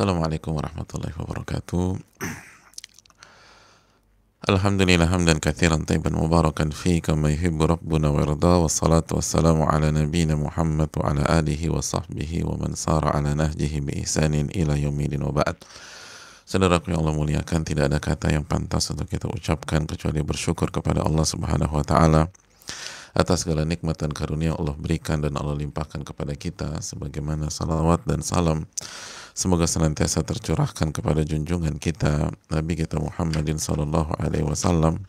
Assalamualaikum warahmatullahi wabarakatuh. Alhamdulillah hamdan kathiran tayyiban mubarakan fi kama yuhibbu rabbuna wa yarda wa wassalamu ala nabiyyina Muhammad wa ala alihi wa sahbihi wa man sara ala nahjihi bi ihsanin ila yaumil wa ba'd. Saudaraku yang Allah muliakan, tidak ada kata yang pantas untuk kita ucapkan kecuali bersyukur kepada Allah Subhanahu wa taala atas segala nikmat dan karunia Allah berikan dan Allah limpahkan kepada kita sebagaimana salawat dan salam semoga senantiasa tercurahkan kepada junjungan kita Nabi kita Muhammadin sallallahu alaihi wasallam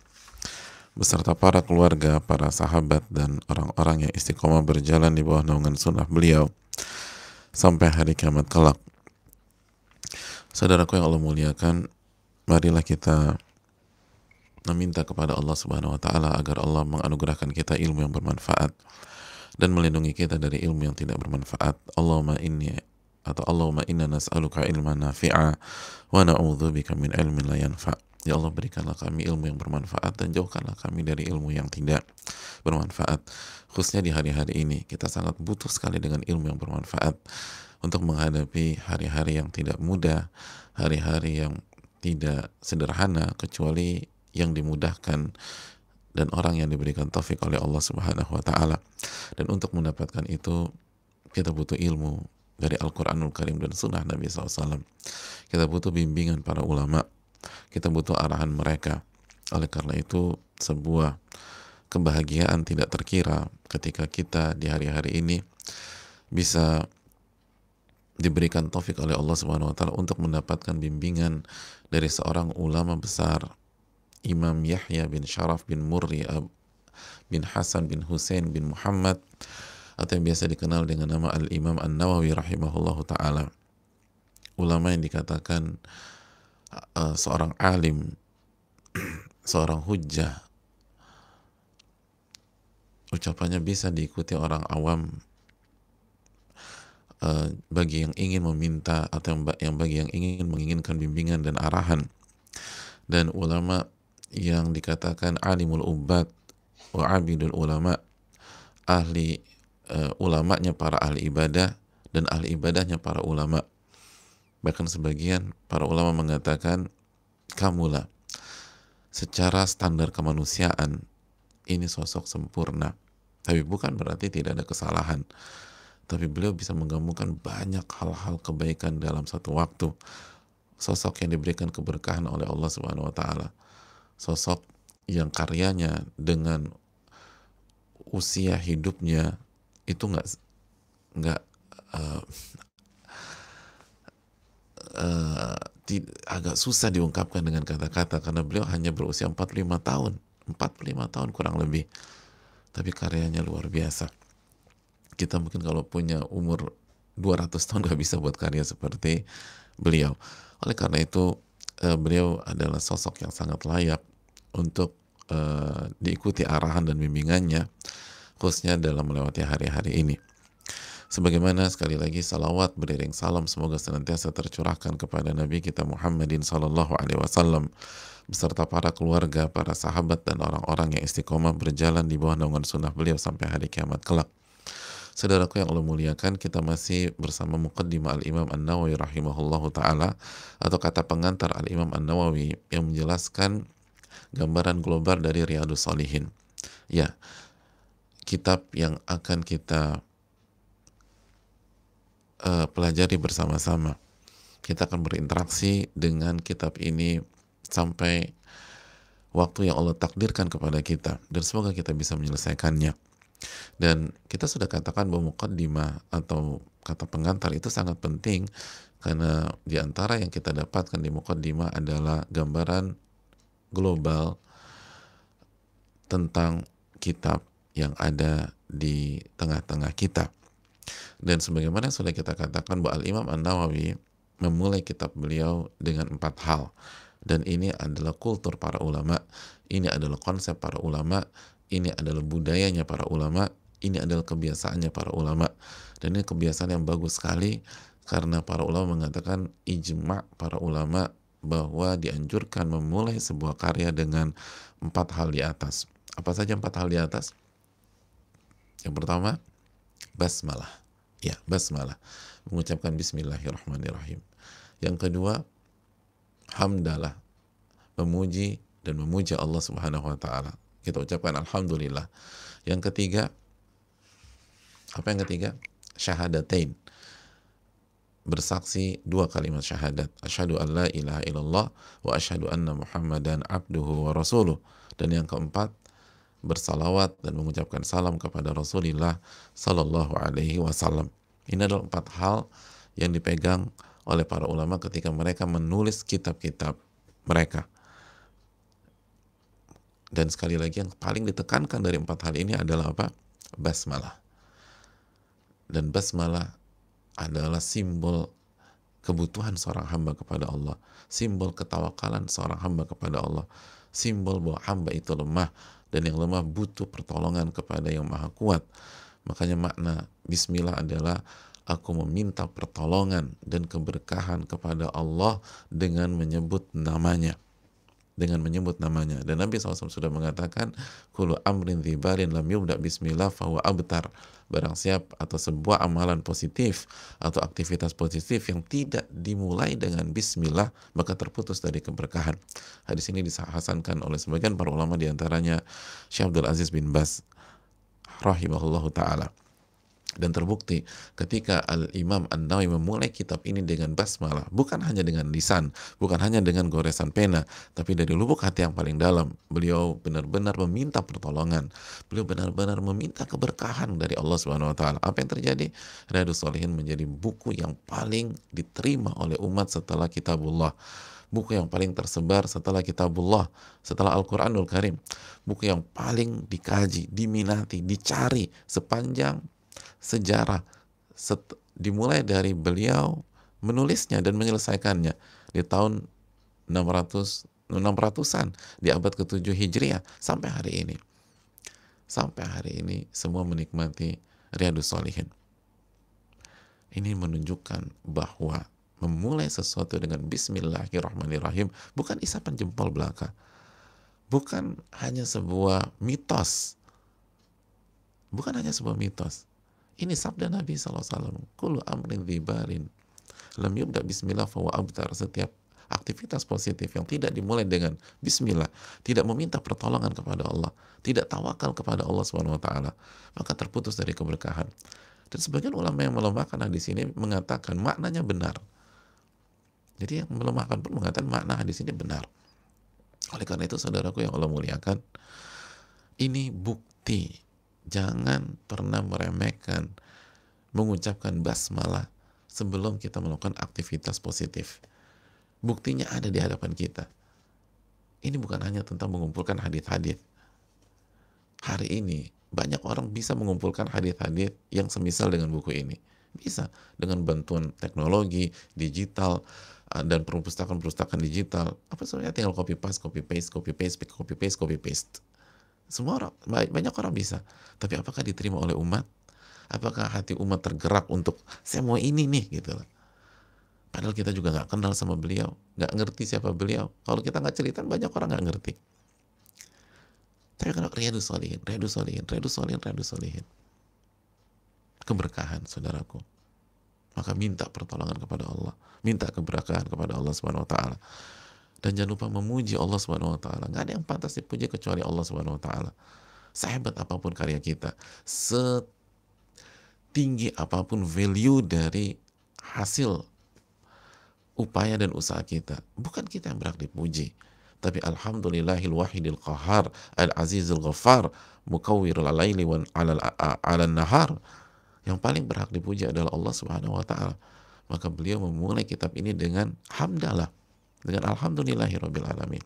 beserta para keluarga, para sahabat dan orang-orang yang istiqomah berjalan di bawah naungan sunnah beliau sampai hari kiamat kelak. Saudaraku yang Allah muliakan, marilah kita meminta kepada Allah Subhanahu wa taala agar Allah menganugerahkan kita ilmu yang bermanfaat dan melindungi kita dari ilmu yang tidak bermanfaat. Allahumma inni atau Allahumma inna nas'aluka ilman nafi'a wa na'udzubika min ilmin la yanfa'. Ya Allah berikanlah kami ilmu yang bermanfaat dan jauhkanlah kami dari ilmu yang tidak bermanfaat. Khususnya di hari-hari ini kita sangat butuh sekali dengan ilmu yang bermanfaat untuk menghadapi hari-hari yang tidak mudah, hari-hari yang tidak sederhana kecuali yang dimudahkan dan orang yang diberikan taufik oleh Allah Subhanahu wa taala. Dan untuk mendapatkan itu kita butuh ilmu dari Al-Qur'anul Karim dan sunnah Nabi SAW. Kita butuh bimbingan para ulama, kita butuh arahan mereka. Oleh karena itu, sebuah kebahagiaan tidak terkira ketika kita di hari-hari ini bisa diberikan taufik oleh Allah Subhanahu wa taala untuk mendapatkan bimbingan dari seorang ulama besar Imam Yahya bin Sharaf bin Murri bin Hasan bin Hussein bin Muhammad atau yang biasa dikenal dengan nama Al-Imam An-Nawawi rahimahullahu taala. Ulama yang dikatakan uh, seorang alim, seorang hujjah. Ucapannya bisa diikuti orang awam uh, bagi yang ingin meminta atau yang bagi yang ingin menginginkan bimbingan dan arahan. Dan ulama yang dikatakan alimul ubat wa abidul ulama ahli uh, ulamanya para ahli ibadah dan ahli ibadahnya para ulama bahkan sebagian para ulama mengatakan kamulah secara standar kemanusiaan ini sosok sempurna tapi bukan berarti tidak ada kesalahan tapi beliau bisa menggabungkan banyak hal-hal kebaikan dalam satu waktu sosok yang diberikan keberkahan oleh Allah Subhanahu wa taala sosok yang karyanya dengan usia hidupnya itu nggak nggak uh, uh, agak susah diungkapkan dengan kata-kata karena beliau hanya berusia 45 tahun 45 tahun kurang lebih tapi karyanya luar biasa kita mungkin kalau punya umur 200 tahun gak bisa buat karya seperti beliau oleh karena itu eh, beliau adalah sosok yang sangat layak untuk uh, diikuti arahan dan bimbingannya khususnya dalam melewati hari-hari ini. Sebagaimana sekali lagi salawat beriring salam semoga senantiasa tercurahkan kepada Nabi kita Muhammadin Sallallahu Alaihi Wasallam beserta para keluarga, para sahabat dan orang-orang yang istiqomah berjalan di bawah naungan sunnah beliau sampai hari kiamat kelak. Saudaraku yang Allah muliakan, kita masih bersama Muqaddimah Al-Imam An-Nawawi rahimahullahu taala atau kata pengantar Al-Imam An-Nawawi yang menjelaskan gambaran global dari Riyadus Salihin. Ya, kitab yang akan kita uh, pelajari bersama-sama. Kita akan berinteraksi dengan kitab ini sampai waktu yang Allah takdirkan kepada kita dan semoga kita bisa menyelesaikannya. Dan kita sudah katakan bahwa mukaddimah atau kata pengantar itu sangat penting karena di antara yang kita dapatkan di mukaddimah adalah gambaran global tentang kitab yang ada di tengah-tengah kita. Dan sebagaimana sudah kita katakan bahwa Al-Imam An-Nawawi memulai kitab beliau dengan empat hal. Dan ini adalah kultur para ulama, ini adalah konsep para ulama, ini adalah budayanya para ulama, ini adalah kebiasaannya para ulama. Dan ini kebiasaan yang bagus sekali karena para ulama mengatakan ijma para ulama bahwa dianjurkan memulai sebuah karya dengan empat hal di atas. Apa saja empat hal di atas? Yang pertama, basmalah. Ya, basmalah. Mengucapkan bismillahirrahmanirrahim. Yang kedua, hamdalah. Memuji dan memuja Allah Subhanahu wa taala. Kita ucapkan alhamdulillah. Yang ketiga, apa yang ketiga? Syahadatain bersaksi dua kalimat syahadat asyhadu an la ilaha illallah wa asyhadu anna muhammadan abduhu wa rasuluh dan yang keempat bersalawat dan mengucapkan salam kepada Rasulullah sallallahu alaihi wasallam ini adalah empat hal yang dipegang oleh para ulama ketika mereka menulis kitab-kitab mereka dan sekali lagi yang paling ditekankan dari empat hal ini adalah apa basmalah dan basmalah adalah simbol kebutuhan seorang hamba kepada Allah, simbol ketawakalan seorang hamba kepada Allah, simbol bahwa hamba itu lemah dan yang lemah butuh pertolongan kepada yang maha kuat. Makanya makna bismillah adalah aku meminta pertolongan dan keberkahan kepada Allah dengan menyebut namanya dengan menyebut namanya. Dan Nabi SAW sudah mengatakan, Kulu amrin ribarin lam yubda bismillah fahuwa abtar. Barang siap atau sebuah amalan positif atau aktivitas positif yang tidak dimulai dengan bismillah, maka terputus dari keberkahan. Hadis ini disahasankan oleh sebagian para ulama diantaranya Syekh Abdul Aziz bin Bas rahimahullahu ta'ala. Dan terbukti ketika Al-Imam An-Nawawi memulai kitab ini dengan basmalah, bukan hanya dengan lisan, bukan hanya dengan goresan pena, tapi dari lubuk hati yang paling dalam, beliau benar-benar meminta pertolongan. Beliau benar-benar meminta keberkahan dari Allah Subhanahu wa taala. Apa yang terjadi? Riyadhus Salihin menjadi buku yang paling diterima oleh umat setelah kitabullah buku yang paling tersebar setelah kitabullah, setelah Al-Quranul Karim, buku yang paling dikaji, diminati, dicari sepanjang sejarah set, dimulai dari beliau menulisnya dan menyelesaikannya di tahun 600 600-an di abad ke-7 Hijriah sampai hari ini. Sampai hari ini semua menikmati Riyadus Solihin. Ini menunjukkan bahwa memulai sesuatu dengan Bismillahirrahmanirrahim bukan isapan jempol belaka. Bukan hanya sebuah mitos. Bukan hanya sebuah mitos. Ini sabda Nabi SAW. Kulu amrin dibarin. Lam yubda bismillah fawa abtar. Setiap aktivitas positif yang tidak dimulai dengan bismillah, tidak meminta pertolongan kepada Allah, tidak tawakal kepada Allah Swt, maka terputus dari keberkahan. Dan sebagian ulama yang melemahkan hadis ini mengatakan maknanya benar. Jadi yang melemahkan pun mengatakan makna hadis ini benar. Oleh karena itu saudaraku yang Allah muliakan, ini bukti jangan pernah meremehkan mengucapkan basmalah sebelum kita melakukan aktivitas positif. Buktinya ada di hadapan kita. Ini bukan hanya tentang mengumpulkan hadis-hadis. Hari ini banyak orang bisa mengumpulkan hadis-hadis yang semisal dengan buku ini. Bisa dengan bantuan teknologi, digital, eh, dan perpustakaan-perpustakaan digital. Apa sebenarnya tinggal copy paste, copy paste, copy paste, copy paste, copy paste. Semua orang, banyak orang bisa. Tapi apakah diterima oleh umat? Apakah hati umat tergerak untuk saya mau ini nih gitu loh. Padahal kita juga nggak kenal sama beliau, nggak ngerti siapa beliau. Kalau kita nggak cerita, banyak orang nggak ngerti. Tapi kalau riadu solihin, riadu solihin, riadu solihin, riadu solihin. Keberkahan, saudaraku. Maka minta pertolongan kepada Allah. Minta keberkahan kepada Allah Subhanahu Wa Taala dan jangan lupa memuji Allah Subhanahu wa taala. Enggak ada yang pantas dipuji kecuali Allah Subhanahu wa taala. Sehebat apapun karya kita, setinggi apapun value dari hasil upaya dan usaha kita, bukan kita yang berhak dipuji. Tapi alhamdulillahil wahidil qahar al azizul ghaffar mukawwirul laili wa alal nahar. Yang paling berhak dipuji adalah Allah Subhanahu wa taala. Maka beliau memulai kitab ini dengan hamdalah dengan alamin.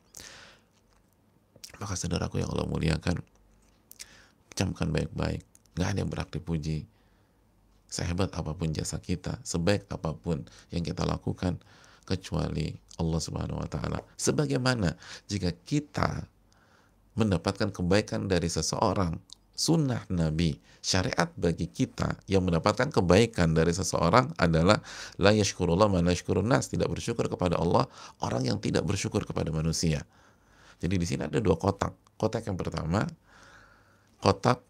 Maka saudaraku yang Allah muliakan, camkan baik-baik, nggak ada yang berhak dipuji. Sehebat apapun jasa kita, sebaik apapun yang kita lakukan, kecuali Allah Subhanahu wa taala. Sebagaimana jika kita mendapatkan kebaikan dari seseorang, sunnah Nabi. Syariat bagi kita yang mendapatkan kebaikan dari seseorang adalah la yashkurullah ma la nas, tidak bersyukur kepada Allah orang yang tidak bersyukur kepada manusia. Jadi di sini ada dua kotak. Kotak yang pertama kotak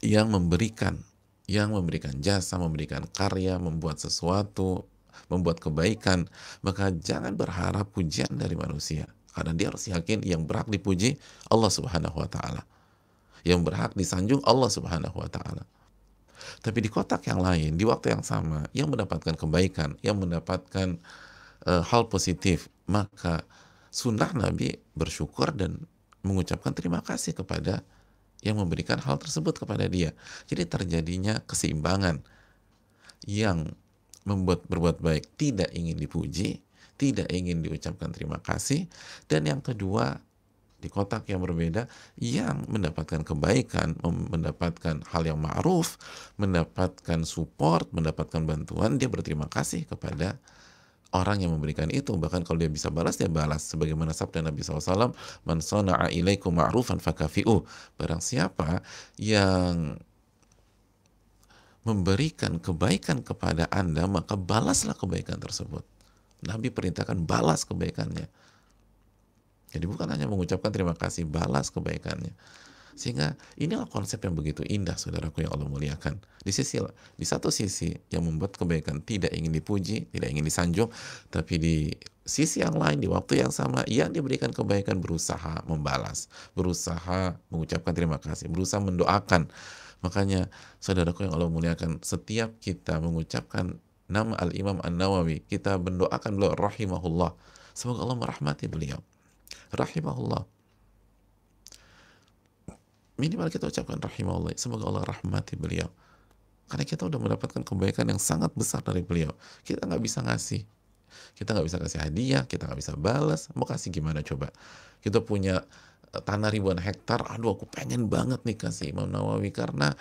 yang memberikan yang memberikan jasa, memberikan karya, membuat sesuatu, membuat kebaikan, maka jangan berharap pujian dari manusia karena dia harus yakin yang berhak dipuji Allah Subhanahu wa taala yang berhak disanjung Allah Subhanahu wa taala. Tapi di kotak yang lain, di waktu yang sama, yang mendapatkan kebaikan, yang mendapatkan uh, hal positif, maka sunnah Nabi bersyukur dan mengucapkan terima kasih kepada yang memberikan hal tersebut kepada dia. Jadi terjadinya keseimbangan yang membuat berbuat baik tidak ingin dipuji, tidak ingin diucapkan terima kasih, dan yang kedua di kotak yang berbeda yang mendapatkan kebaikan, mendapatkan hal yang ma'ruf, mendapatkan support, mendapatkan bantuan, dia berterima kasih kepada orang yang memberikan itu bahkan kalau dia bisa balas dia balas sebagaimana sabda Nabi SAW man sona'a ilaikum ma'rufan fakafi'u barang siapa yang memberikan kebaikan kepada anda maka balaslah kebaikan tersebut Nabi perintahkan balas kebaikannya jadi bukan hanya mengucapkan terima kasih, balas kebaikannya. Sehingga inilah konsep yang begitu indah saudaraku yang Allah muliakan. Di sisi di satu sisi yang membuat kebaikan tidak ingin dipuji, tidak ingin disanjung, tapi di sisi yang lain di waktu yang sama yang diberikan kebaikan berusaha membalas, berusaha mengucapkan terima kasih, berusaha mendoakan. Makanya saudaraku yang Allah muliakan, setiap kita mengucapkan nama Al-Imam An-Nawawi, kita mendoakan beliau rahimahullah. Semoga Allah merahmati beliau rahimahullah minimal kita ucapkan rahimahullah semoga Allah rahmati beliau karena kita udah mendapatkan kebaikan yang sangat besar dari beliau kita nggak bisa ngasih kita nggak bisa kasih hadiah kita nggak bisa balas mau kasih gimana coba kita punya eh, tanah ribuan hektar aduh aku pengen banget nih kasih Imam Nawawi karena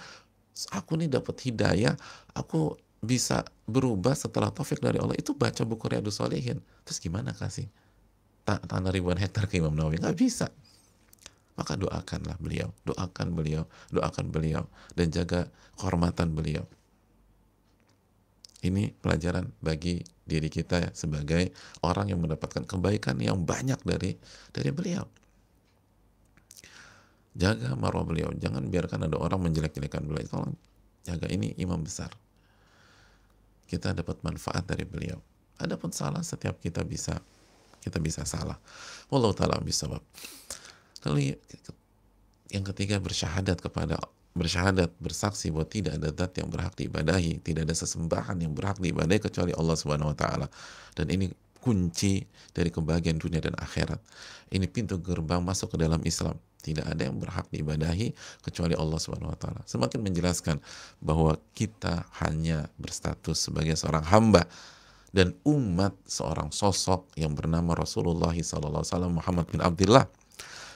aku nih dapat hidayah aku bisa berubah setelah taufik dari Allah itu baca buku Riyadus Solihin terus gimana kasih tanah ribuan hektar ke Imam Nawawi nggak bisa maka doakanlah beliau doakan beliau doakan beliau dan jaga kehormatan beliau ini pelajaran bagi diri kita sebagai orang yang mendapatkan kebaikan yang banyak dari dari beliau jaga marwah beliau jangan biarkan ada orang menjelek-jelekan beliau tolong jaga ini imam besar kita dapat manfaat dari beliau adapun salah setiap kita bisa kita bisa salah Allah taala bisawab lalu yang ketiga bersyahadat kepada bersyahadat bersaksi bahwa tidak ada zat yang berhak diibadahi, tidak ada sesembahan yang berhak diibadahi kecuali Allah Subhanahu wa taala. Dan ini kunci dari kebahagiaan dunia dan akhirat. Ini pintu gerbang masuk ke dalam Islam. Tidak ada yang berhak diibadahi kecuali Allah Subhanahu wa taala. Semakin menjelaskan bahwa kita hanya berstatus sebagai seorang hamba dan umat seorang sosok yang bernama Rasulullah SAW Muhammad bin Abdullah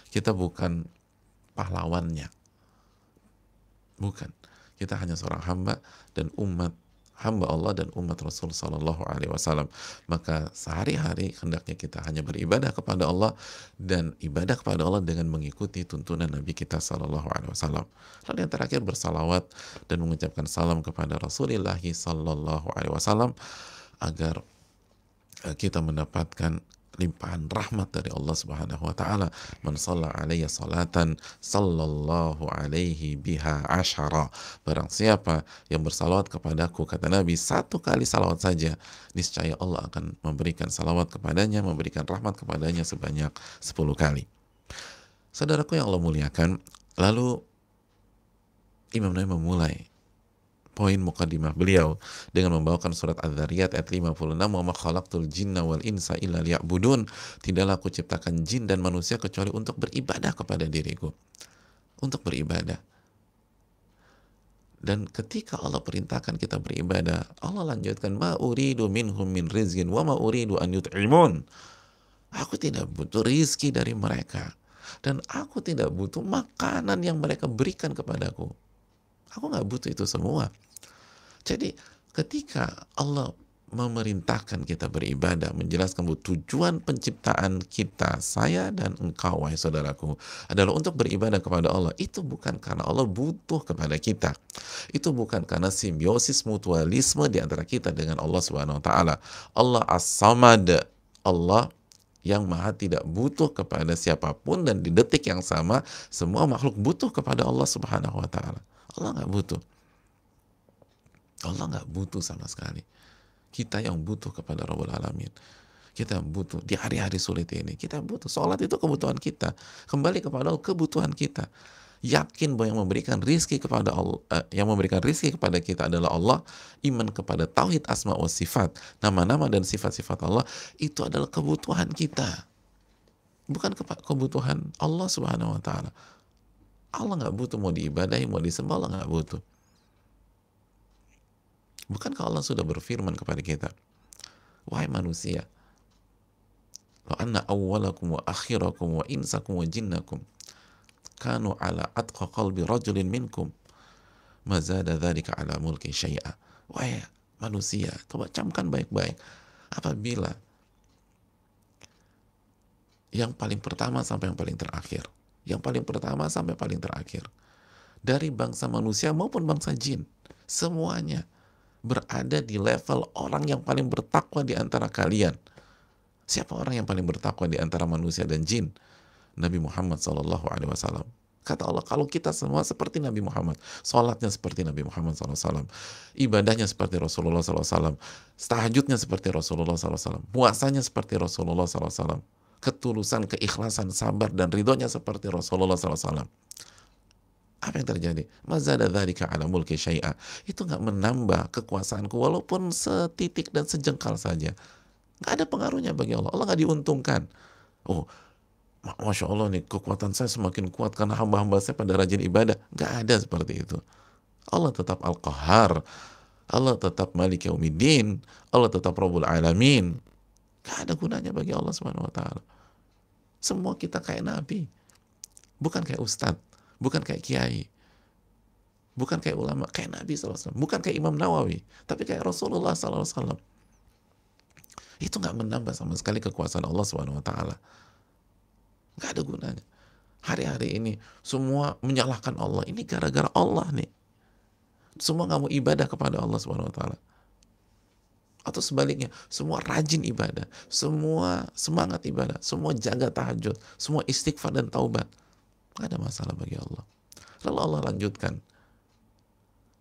kita bukan pahlawannya bukan kita hanya seorang hamba dan umat hamba Allah dan umat Rasul Shallallahu Alaihi Wasallam maka sehari-hari hendaknya kita hanya beribadah kepada Allah dan ibadah kepada Allah dengan mengikuti tuntunan Nabi kita Shallallahu Alaihi Wasallam lalu yang terakhir bersalawat dan mengucapkan salam kepada Rasulullah Shallallahu Alaihi Wasallam agar eh, kita mendapatkan limpahan rahmat dari Allah Subhanahu wa taala. Man shalla salatan sallallahu alaihi biha ashara. Barang siapa yang bersalawat kepadaku kata Nabi satu kali salawat saja, niscaya Allah akan memberikan salawat kepadanya, memberikan rahmat kepadanya sebanyak 10 kali. Saudaraku yang Allah muliakan, lalu Imam Nawawi memulai poin mukadimah beliau dengan membawakan surat Az-Zariyat ayat 56 wa khalaqtul jinna wal insa illa liya'budun tidaklah aku ciptakan jin dan manusia kecuali untuk beribadah kepada diriku untuk beribadah dan ketika Allah perintahkan kita beribadah Allah lanjutkan ma uridu minhum min rizqin wa ma uridu an yut'imun aku tidak butuh rizki dari mereka dan aku tidak butuh makanan yang mereka berikan kepadaku Aku nggak butuh itu semua. Jadi ketika Allah memerintahkan kita beribadah, menjelaskan bahwa tujuan penciptaan kita, saya dan engkau, wahai saudaraku, adalah untuk beribadah kepada Allah. Itu bukan karena Allah butuh kepada kita. Itu bukan karena simbiosis mutualisme di antara kita dengan Allah Subhanahu wa taala. Allah As-Samad, Allah yang maha tidak butuh kepada siapapun dan di detik yang sama semua makhluk butuh kepada Allah Subhanahu wa taala. Allah nggak butuh. Allah nggak butuh sama sekali. Kita yang butuh kepada Rabbul Alamin. Kita butuh di hari-hari sulit ini. Kita butuh. Sholat itu kebutuhan kita. Kembali kepada Allah, kebutuhan kita. Yakin bahwa yang memberikan rizki kepada Allah, eh, yang memberikan rizki kepada kita adalah Allah. Iman kepada tauhid asma wa sifat, nama-nama dan sifat-sifat Allah itu adalah kebutuhan kita, bukan kebutuhan Allah Subhanahu Wa Taala. Allah nggak butuh mau diibadahi, mau disembah Allah nggak butuh. Bukankah Allah sudah berfirman kepada kita, wahai manusia, lo anna awalakum wa akhirakum wa insakum wa jinnakum kanu ala atqa qalbi rajulin minkum mazada dzalika ala mulki syai'a. Wahai manusia, coba camkan baik-baik. Apabila yang paling pertama sampai yang paling terakhir, yang paling pertama sampai paling terakhir. Dari bangsa manusia maupun bangsa jin. Semuanya berada di level orang yang paling bertakwa di antara kalian. Siapa orang yang paling bertakwa di antara manusia dan jin? Nabi Muhammad Shallallahu Alaihi Wasallam. Kata Allah, kalau kita semua seperti Nabi Muhammad, sholatnya seperti Nabi Muhammad SAW, ibadahnya seperti Rasulullah SAW, tahajudnya seperti Rasulullah SAW, puasanya seperti Rasulullah SAW, ketulusan, keikhlasan, sabar, dan ridhonya seperti Rasulullah SAW. Apa yang terjadi? Mazada dzalika ala mulki syai'a. Itu nggak menambah kekuasaanku walaupun setitik dan sejengkal saja. Nggak ada pengaruhnya bagi Allah. Allah nggak diuntungkan. Oh, Masya Allah nih kekuatan saya semakin kuat karena hamba-hamba saya pada rajin ibadah. Nggak ada seperti itu. Allah tetap Al-Qahar. Allah tetap Malik Yaumiddin. Allah tetap Rabbul Alamin. Gak ada gunanya bagi Allah Subhanahu wa taala. Semua kita kayak nabi, bukan kayak ustadz, bukan kayak kiai, bukan kayak ulama, kayak Nabi SAW, bukan kayak Imam Nawawi, tapi kayak Rasulullah SAW. Itu nggak menambah sama sekali kekuasaan Allah Subhanahu Wa Taala. Nggak ada gunanya. Hari-hari ini semua menyalahkan Allah. Ini gara-gara Allah nih. Semua nggak mau ibadah kepada Allah Subhanahu Wa Taala atau sebaliknya semua rajin ibadah semua semangat ibadah semua jaga tahajud semua istighfar dan taubat nggak ada masalah bagi Allah lalu Allah lanjutkan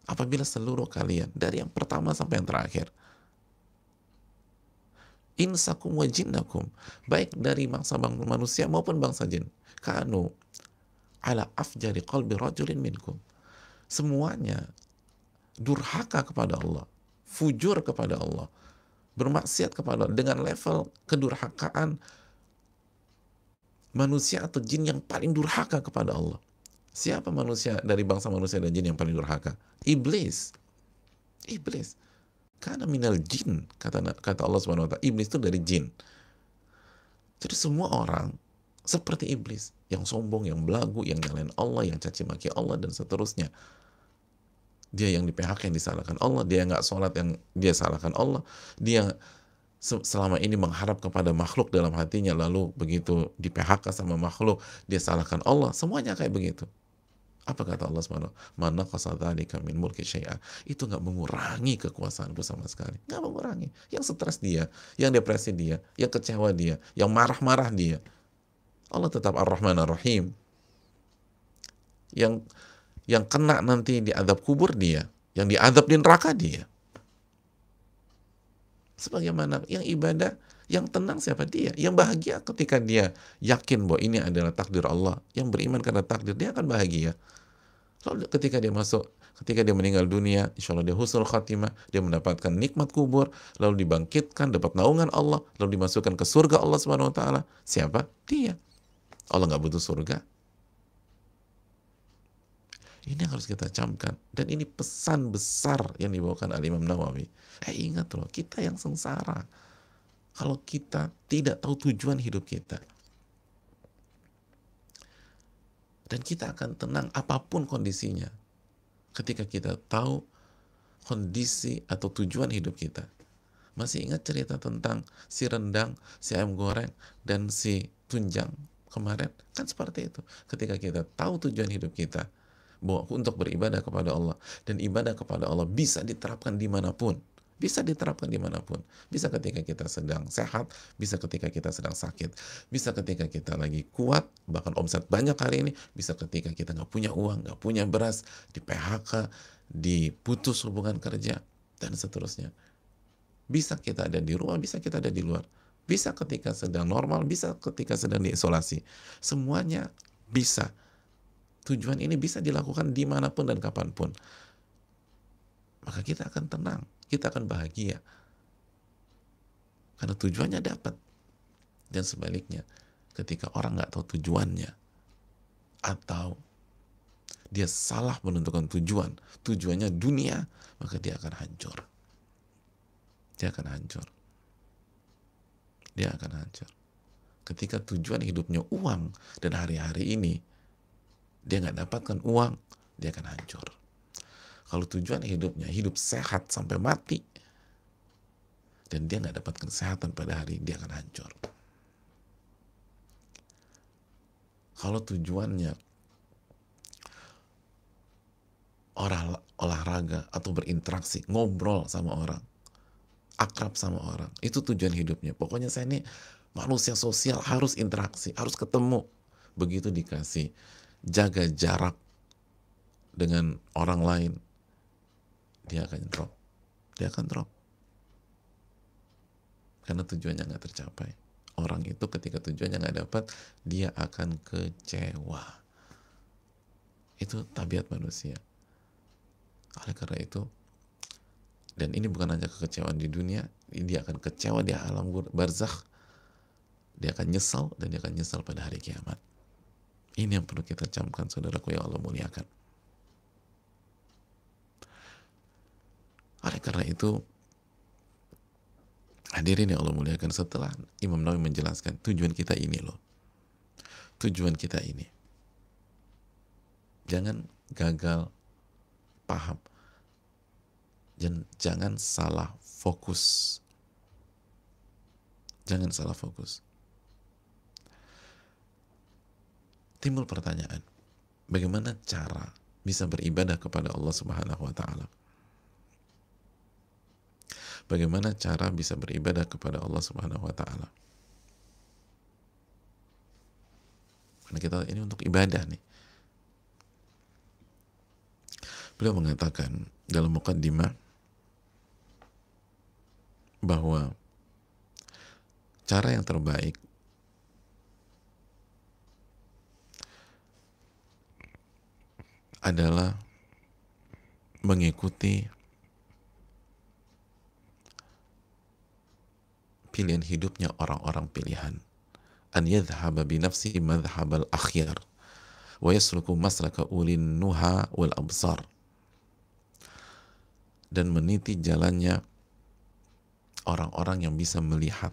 apabila seluruh kalian dari yang pertama sampai yang terakhir insakum wa jinnakum baik dari bangsa bangsa manusia maupun bangsa jin kanu ala afjari qalbi rajulin minkum semuanya durhaka kepada Allah fujur kepada Allah, bermaksiat kepada Allah dengan level kedurhakaan manusia atau jin yang paling durhaka kepada Allah. Siapa manusia dari bangsa manusia dan jin yang paling durhaka? Iblis. Iblis. Karena minal jin, kata kata Allah Subhanahu wa iblis itu dari jin. Jadi semua orang seperti iblis, yang sombong, yang belagu, yang nyalain Allah, yang caci maki Allah dan seterusnya dia yang di PHK yang disalahkan Allah dia nggak sholat yang dia salahkan Allah dia selama ini mengharap kepada makhluk dalam hatinya lalu begitu di PHK sama makhluk dia salahkan Allah semuanya kayak begitu apa kata Allah swt mana qasadhalika kamil mulki syai'a itu nggak mengurangi kekuasaanku sama sekali nggak mengurangi yang stres dia yang depresi dia yang kecewa dia yang marah-marah dia Allah tetap ar-Rahman ar-Rahim yang yang kena nanti di azab kubur dia, yang diazab di neraka dia. Sebagaimana yang ibadah, yang tenang siapa dia, yang bahagia ketika dia yakin bahwa ini adalah takdir Allah, yang beriman karena takdir dia akan bahagia. Lalu ketika dia masuk, ketika dia meninggal dunia, insya Allah dia husnul khatimah, dia mendapatkan nikmat kubur, lalu dibangkitkan, dapat naungan Allah, lalu dimasukkan ke surga Allah Subhanahu Wa Taala. Siapa? Dia. Allah nggak butuh surga, ini yang harus kita camkan. Dan ini pesan besar yang dibawakan Al-Imam Nawawi. Eh ingat loh, kita yang sengsara. Kalau kita tidak tahu tujuan hidup kita. Dan kita akan tenang apapun kondisinya. Ketika kita tahu kondisi atau tujuan hidup kita. Masih ingat cerita tentang si rendang, si ayam goreng, dan si tunjang kemarin? Kan seperti itu. Ketika kita tahu tujuan hidup kita, bahwa untuk beribadah kepada Allah dan ibadah kepada Allah bisa diterapkan dimanapun bisa diterapkan dimanapun bisa ketika kita sedang sehat bisa ketika kita sedang sakit bisa ketika kita lagi kuat bahkan omset banyak hari ini bisa ketika kita nggak punya uang nggak punya beras di PHK diputus hubungan kerja dan seterusnya bisa kita ada di rumah bisa kita ada di luar bisa ketika sedang normal bisa ketika sedang diisolasi semuanya bisa Tujuan ini bisa dilakukan dimanapun dan kapanpun. Maka kita akan tenang, kita akan bahagia. Karena tujuannya dapat. Dan sebaliknya, ketika orang nggak tahu tujuannya, atau dia salah menentukan tujuan, tujuannya dunia, maka dia akan hancur. Dia akan hancur. Dia akan hancur. Ketika tujuan hidupnya uang dan hari-hari ini dia nggak dapatkan uang, dia akan hancur. Kalau tujuan hidupnya hidup sehat sampai mati, dan dia nggak dapatkan kesehatan pada hari dia akan hancur. Kalau tujuannya orang olahraga atau berinteraksi, ngobrol sama orang, akrab sama orang, itu tujuan hidupnya. Pokoknya saya ini manusia sosial harus interaksi, harus ketemu. Begitu dikasih jaga jarak dengan orang lain, dia akan drop. Dia akan drop. Karena tujuannya nggak tercapai. Orang itu ketika tujuannya nggak dapat, dia akan kecewa. Itu tabiat manusia. Oleh karena itu, dan ini bukan hanya kekecewaan di dunia, dia akan kecewa di alam barzakh, dia akan nyesal dan dia akan nyesal pada hari kiamat. Ini yang perlu kita camkan, saudaraku yang Allah muliakan. Oleh karena itu, hadirin yang Allah muliakan setelah Imam Nawawi menjelaskan tujuan kita ini loh. Tujuan kita ini. Jangan gagal paham. Dan jangan salah fokus. Jangan salah fokus. timbul pertanyaan, bagaimana cara bisa beribadah kepada Allah Subhanahu wa taala? Bagaimana cara bisa beribadah kepada Allah Subhanahu wa taala? Karena kita ini untuk ibadah nih. Beliau mengatakan dalam mukaddimah bahwa cara yang terbaik adalah mengikuti pilihan hidupnya orang-orang pilihan. An yadhhaba bi nafsi madhhabal akhyar wa yasluku maslaka ulin nuha wal absar. Dan meniti jalannya orang-orang yang bisa melihat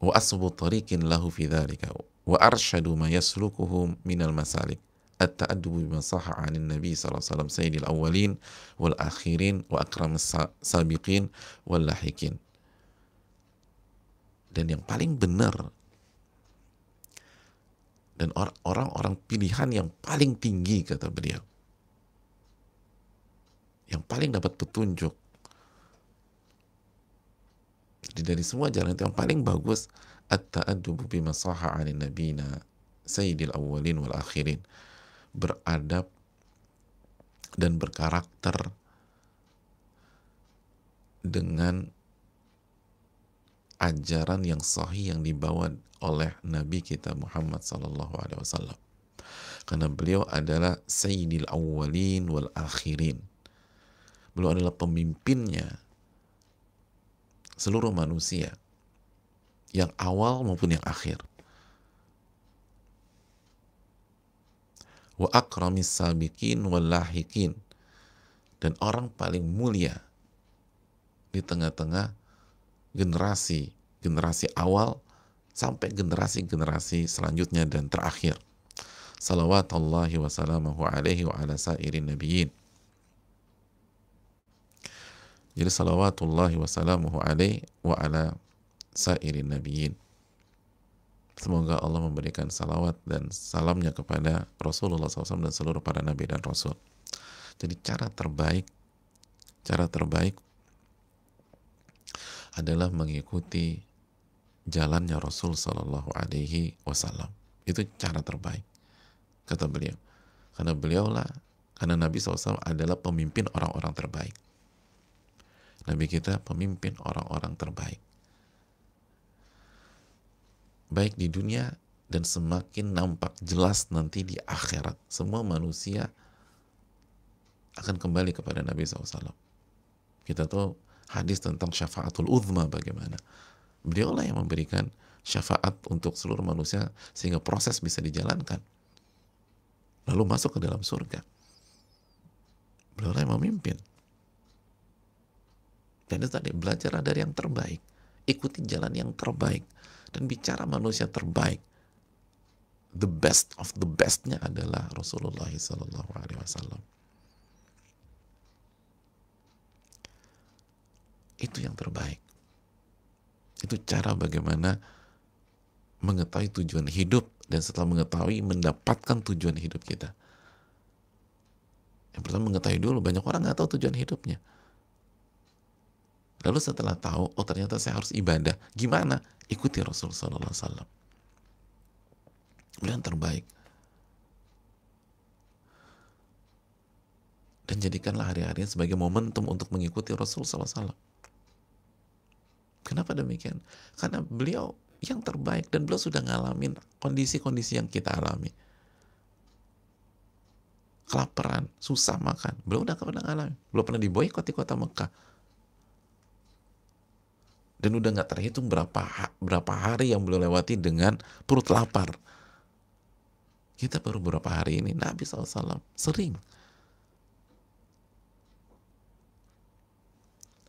وأصب طريق له في ذلك وأرشد ما arsyadu من المسالك التأدب بما صح عن النبي صلى الله عليه وسلم سيد الأولين والآخرين وأكرم السابقين واللاحقين dan yang paling benar dan orang-orang pilihan yang paling tinggi kata beliau yang paling dapat petunjuk dari semua jalan itu yang paling bagus at-ta'addubu bima saha 'alin nabina sayyidil awwalin wal akhirin. Beradab dan berkarakter dengan ajaran yang sahih yang dibawa oleh Nabi kita Muhammad Sallallahu Alaihi Wasallam. Karena beliau adalah Sayyidil Awwalin wal Akhirin. Beliau adalah pemimpinnya seluruh manusia yang awal maupun yang akhir. Wa akramis sabiqin wal lahiqin dan orang paling mulia di tengah-tengah generasi generasi awal sampai generasi-generasi selanjutnya dan terakhir. Salawatullahi wasalamuhu alaihi wa ala sairin nabiyyin. Jadi salawatullahi wasalamuhu alaih wa ala sairin nabiyyin. Semoga Allah memberikan salawat dan salamnya kepada Rasulullah SAW dan seluruh para nabi dan rasul. Jadi cara terbaik, cara terbaik adalah mengikuti jalannya Rasul Shallallahu Alaihi Wasallam. Itu cara terbaik, kata beliau. Karena beliaulah, karena Nabi SAW adalah pemimpin orang-orang terbaik. Nabi kita pemimpin orang-orang terbaik. Baik di dunia dan semakin nampak jelas nanti di akhirat. Semua manusia akan kembali kepada Nabi SAW. Kita tahu hadis tentang syafaatul uzma bagaimana. Beliau lah yang memberikan syafaat untuk seluruh manusia sehingga proses bisa dijalankan. Lalu masuk ke dalam surga. Beliau lah yang memimpin. Dan itu tadi, belajar dari yang terbaik. Ikuti jalan yang terbaik. Dan bicara manusia terbaik. The best of the bestnya adalah Rasulullah Sallallahu Alaihi Wasallam. Itu yang terbaik. Itu cara bagaimana mengetahui tujuan hidup dan setelah mengetahui mendapatkan tujuan hidup kita. Yang pertama mengetahui dulu, banyak orang nggak tahu tujuan hidupnya. Lalu setelah tahu, oh ternyata saya harus ibadah. Gimana? Ikuti Rasul Sallallahu Alaihi Wasallam. terbaik. Dan jadikanlah hari-hari sebagai momentum untuk mengikuti Rasul Sallallahu Alaihi Kenapa demikian? Karena beliau yang terbaik dan beliau sudah ngalamin kondisi-kondisi yang kita alami. Kelaparan, susah makan. Beliau udah pernah ngalamin. beliau pernah diboykot di kota Mekah dan udah nggak terhitung berapa berapa hari yang beliau lewati dengan perut lapar. Kita baru berapa hari ini Nabi SAW sering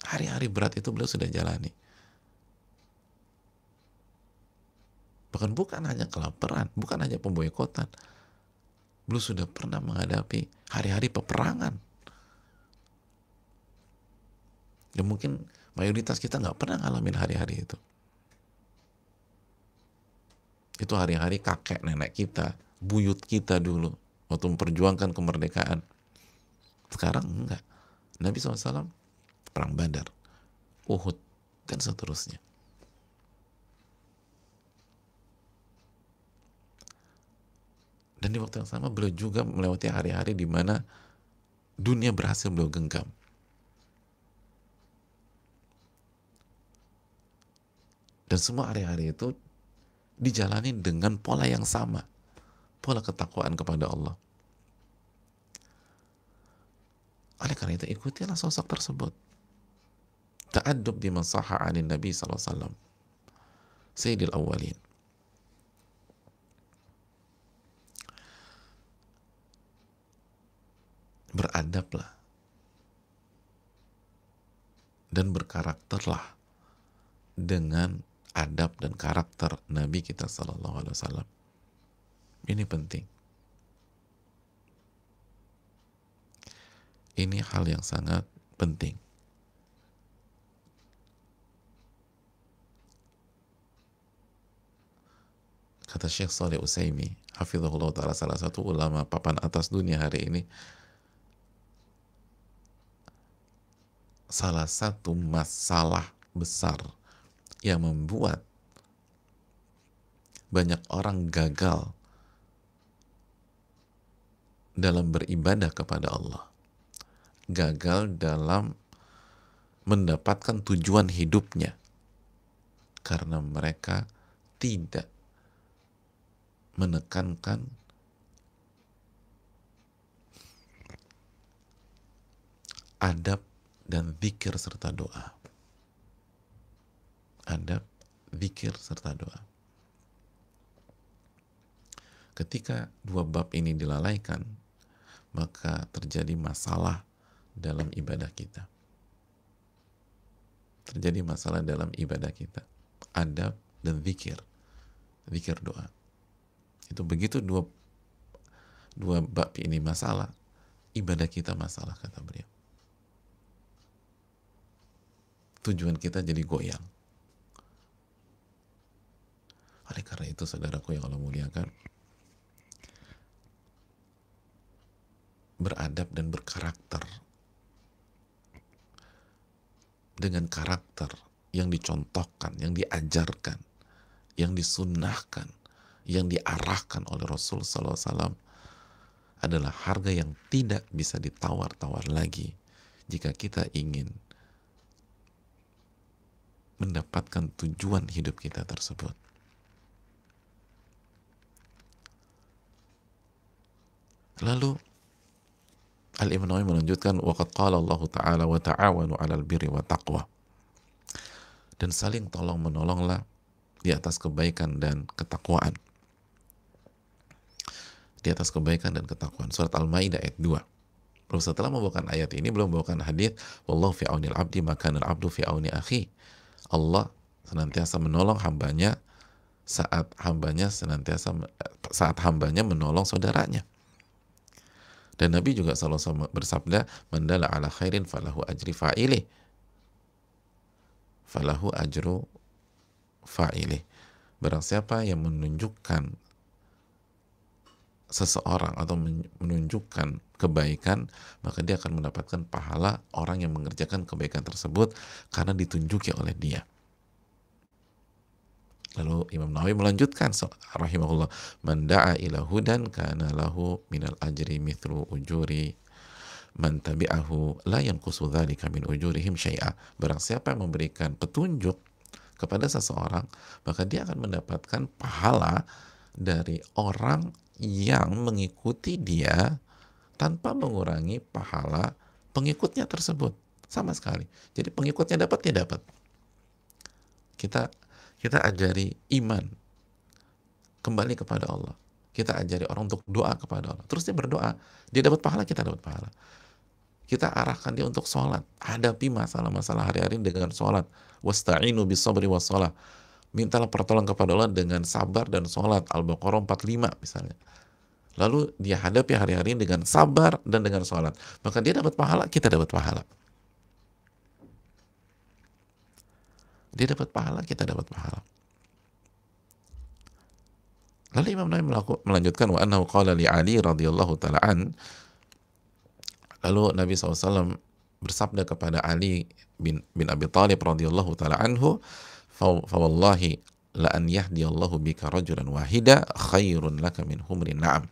hari-hari berat itu beliau sudah jalani. Bahkan bukan hanya kelaparan, bukan hanya pemboikotan. Beliau sudah pernah menghadapi hari-hari peperangan. Ya mungkin mayoritas kita nggak pernah ngalamin hari-hari itu itu hari-hari kakek nenek kita buyut kita dulu waktu memperjuangkan kemerdekaan sekarang enggak Nabi SAW perang badar Uhud dan seterusnya dan di waktu yang sama beliau juga melewati hari-hari di mana dunia berhasil beliau genggam Dan semua hari-hari itu dijalani dengan pola yang sama. Pola ketakwaan kepada Allah. Oleh karena itu ikutilah sosok tersebut. Ta'adub di masaha anin Nabi SAW. Sayyidil awalin. Beradablah. Dan berkarakterlah dengan adab dan karakter Nabi kita Sallallahu Alaihi Wasallam. Ini penting. Ini hal yang sangat penting. Kata Syekh Saleh Usaimi, Hafizullah Ta'ala salah satu ulama papan atas dunia hari ini, salah satu masalah besar yang membuat banyak orang gagal dalam beribadah kepada Allah, gagal dalam mendapatkan tujuan hidupnya karena mereka tidak menekankan adab dan zikir serta doa adab zikir serta doa. Ketika dua bab ini dilalaikan, maka terjadi masalah dalam ibadah kita. Terjadi masalah dalam ibadah kita. Adab dan zikir. Zikir doa. Itu begitu dua dua bab ini masalah, ibadah kita masalah kata beliau. Tujuan kita jadi goyang. Oleh karena itu saudaraku yang Allah muliakan, beradab dan berkarakter dengan karakter yang dicontohkan, yang diajarkan, yang disunahkan, yang diarahkan oleh Rasul SAW adalah harga yang tidak bisa ditawar-tawar lagi jika kita ingin mendapatkan tujuan hidup kita tersebut. Lalu Al-Imam Nawawi melanjutkan waqad qala Allah taala wa ta'awanu 'alal birri wa taqwa. Dan saling tolong menolonglah di atas kebaikan dan ketakwaan. Di atas kebaikan dan ketakwaan. Surat Al-Maidah ayat 2. Belum setelah membawakan ayat ini belum membawakan hadis wallahu fi aunil abdi maka al abdu fi auni akhi. Allah senantiasa menolong hambanya saat hambanya senantiasa saat hambanya menolong saudaranya. Dan Nabi juga selalu bersabda, "Mandala ala khairin falahu ajri fa'ili. Falahu ajru fa'ili. Barang siapa yang menunjukkan seseorang atau menunjukkan kebaikan, maka dia akan mendapatkan pahala orang yang mengerjakan kebaikan tersebut karena ditunjuki oleh dia. Lalu Imam Nawawi melanjutkan rahimahullah, "Man da'a ila hudan kana lahu minal ajri mithlu ujuri man tabi'ahu la yanqusu dzalika min ujurihim syai'a." Barang siapa yang memberikan petunjuk kepada seseorang, maka dia akan mendapatkan pahala dari orang yang mengikuti dia tanpa mengurangi pahala pengikutnya tersebut sama sekali. Jadi pengikutnya dapat dia dapat. Kita kita ajari iman kembali kepada Allah. Kita ajari orang untuk doa kepada Allah. Terus dia berdoa, dia dapat pahala, kita dapat pahala. Kita arahkan dia untuk sholat. Hadapi masalah-masalah hari-hari dengan sholat. Wasta'inu bisabri was sholat. Mintalah pertolongan kepada Allah dengan sabar dan sholat. Al-Baqarah 45 misalnya. Lalu dia hadapi hari-hari dengan sabar dan dengan sholat. Maka dia dapat pahala, kita dapat pahala. Dia dapat pahala, kita dapat pahala. Lalu Imam Nawawi melanjutkan wa annahu qala li Ali radhiyallahu taala an Lalu Nabi SAW bersabda kepada Ali bin, bin Abi Thalib radhiyallahu taala anhu, "Fawallahi la an yahdiyallahu bika rajulan wahida khairun laka min humrin na'am."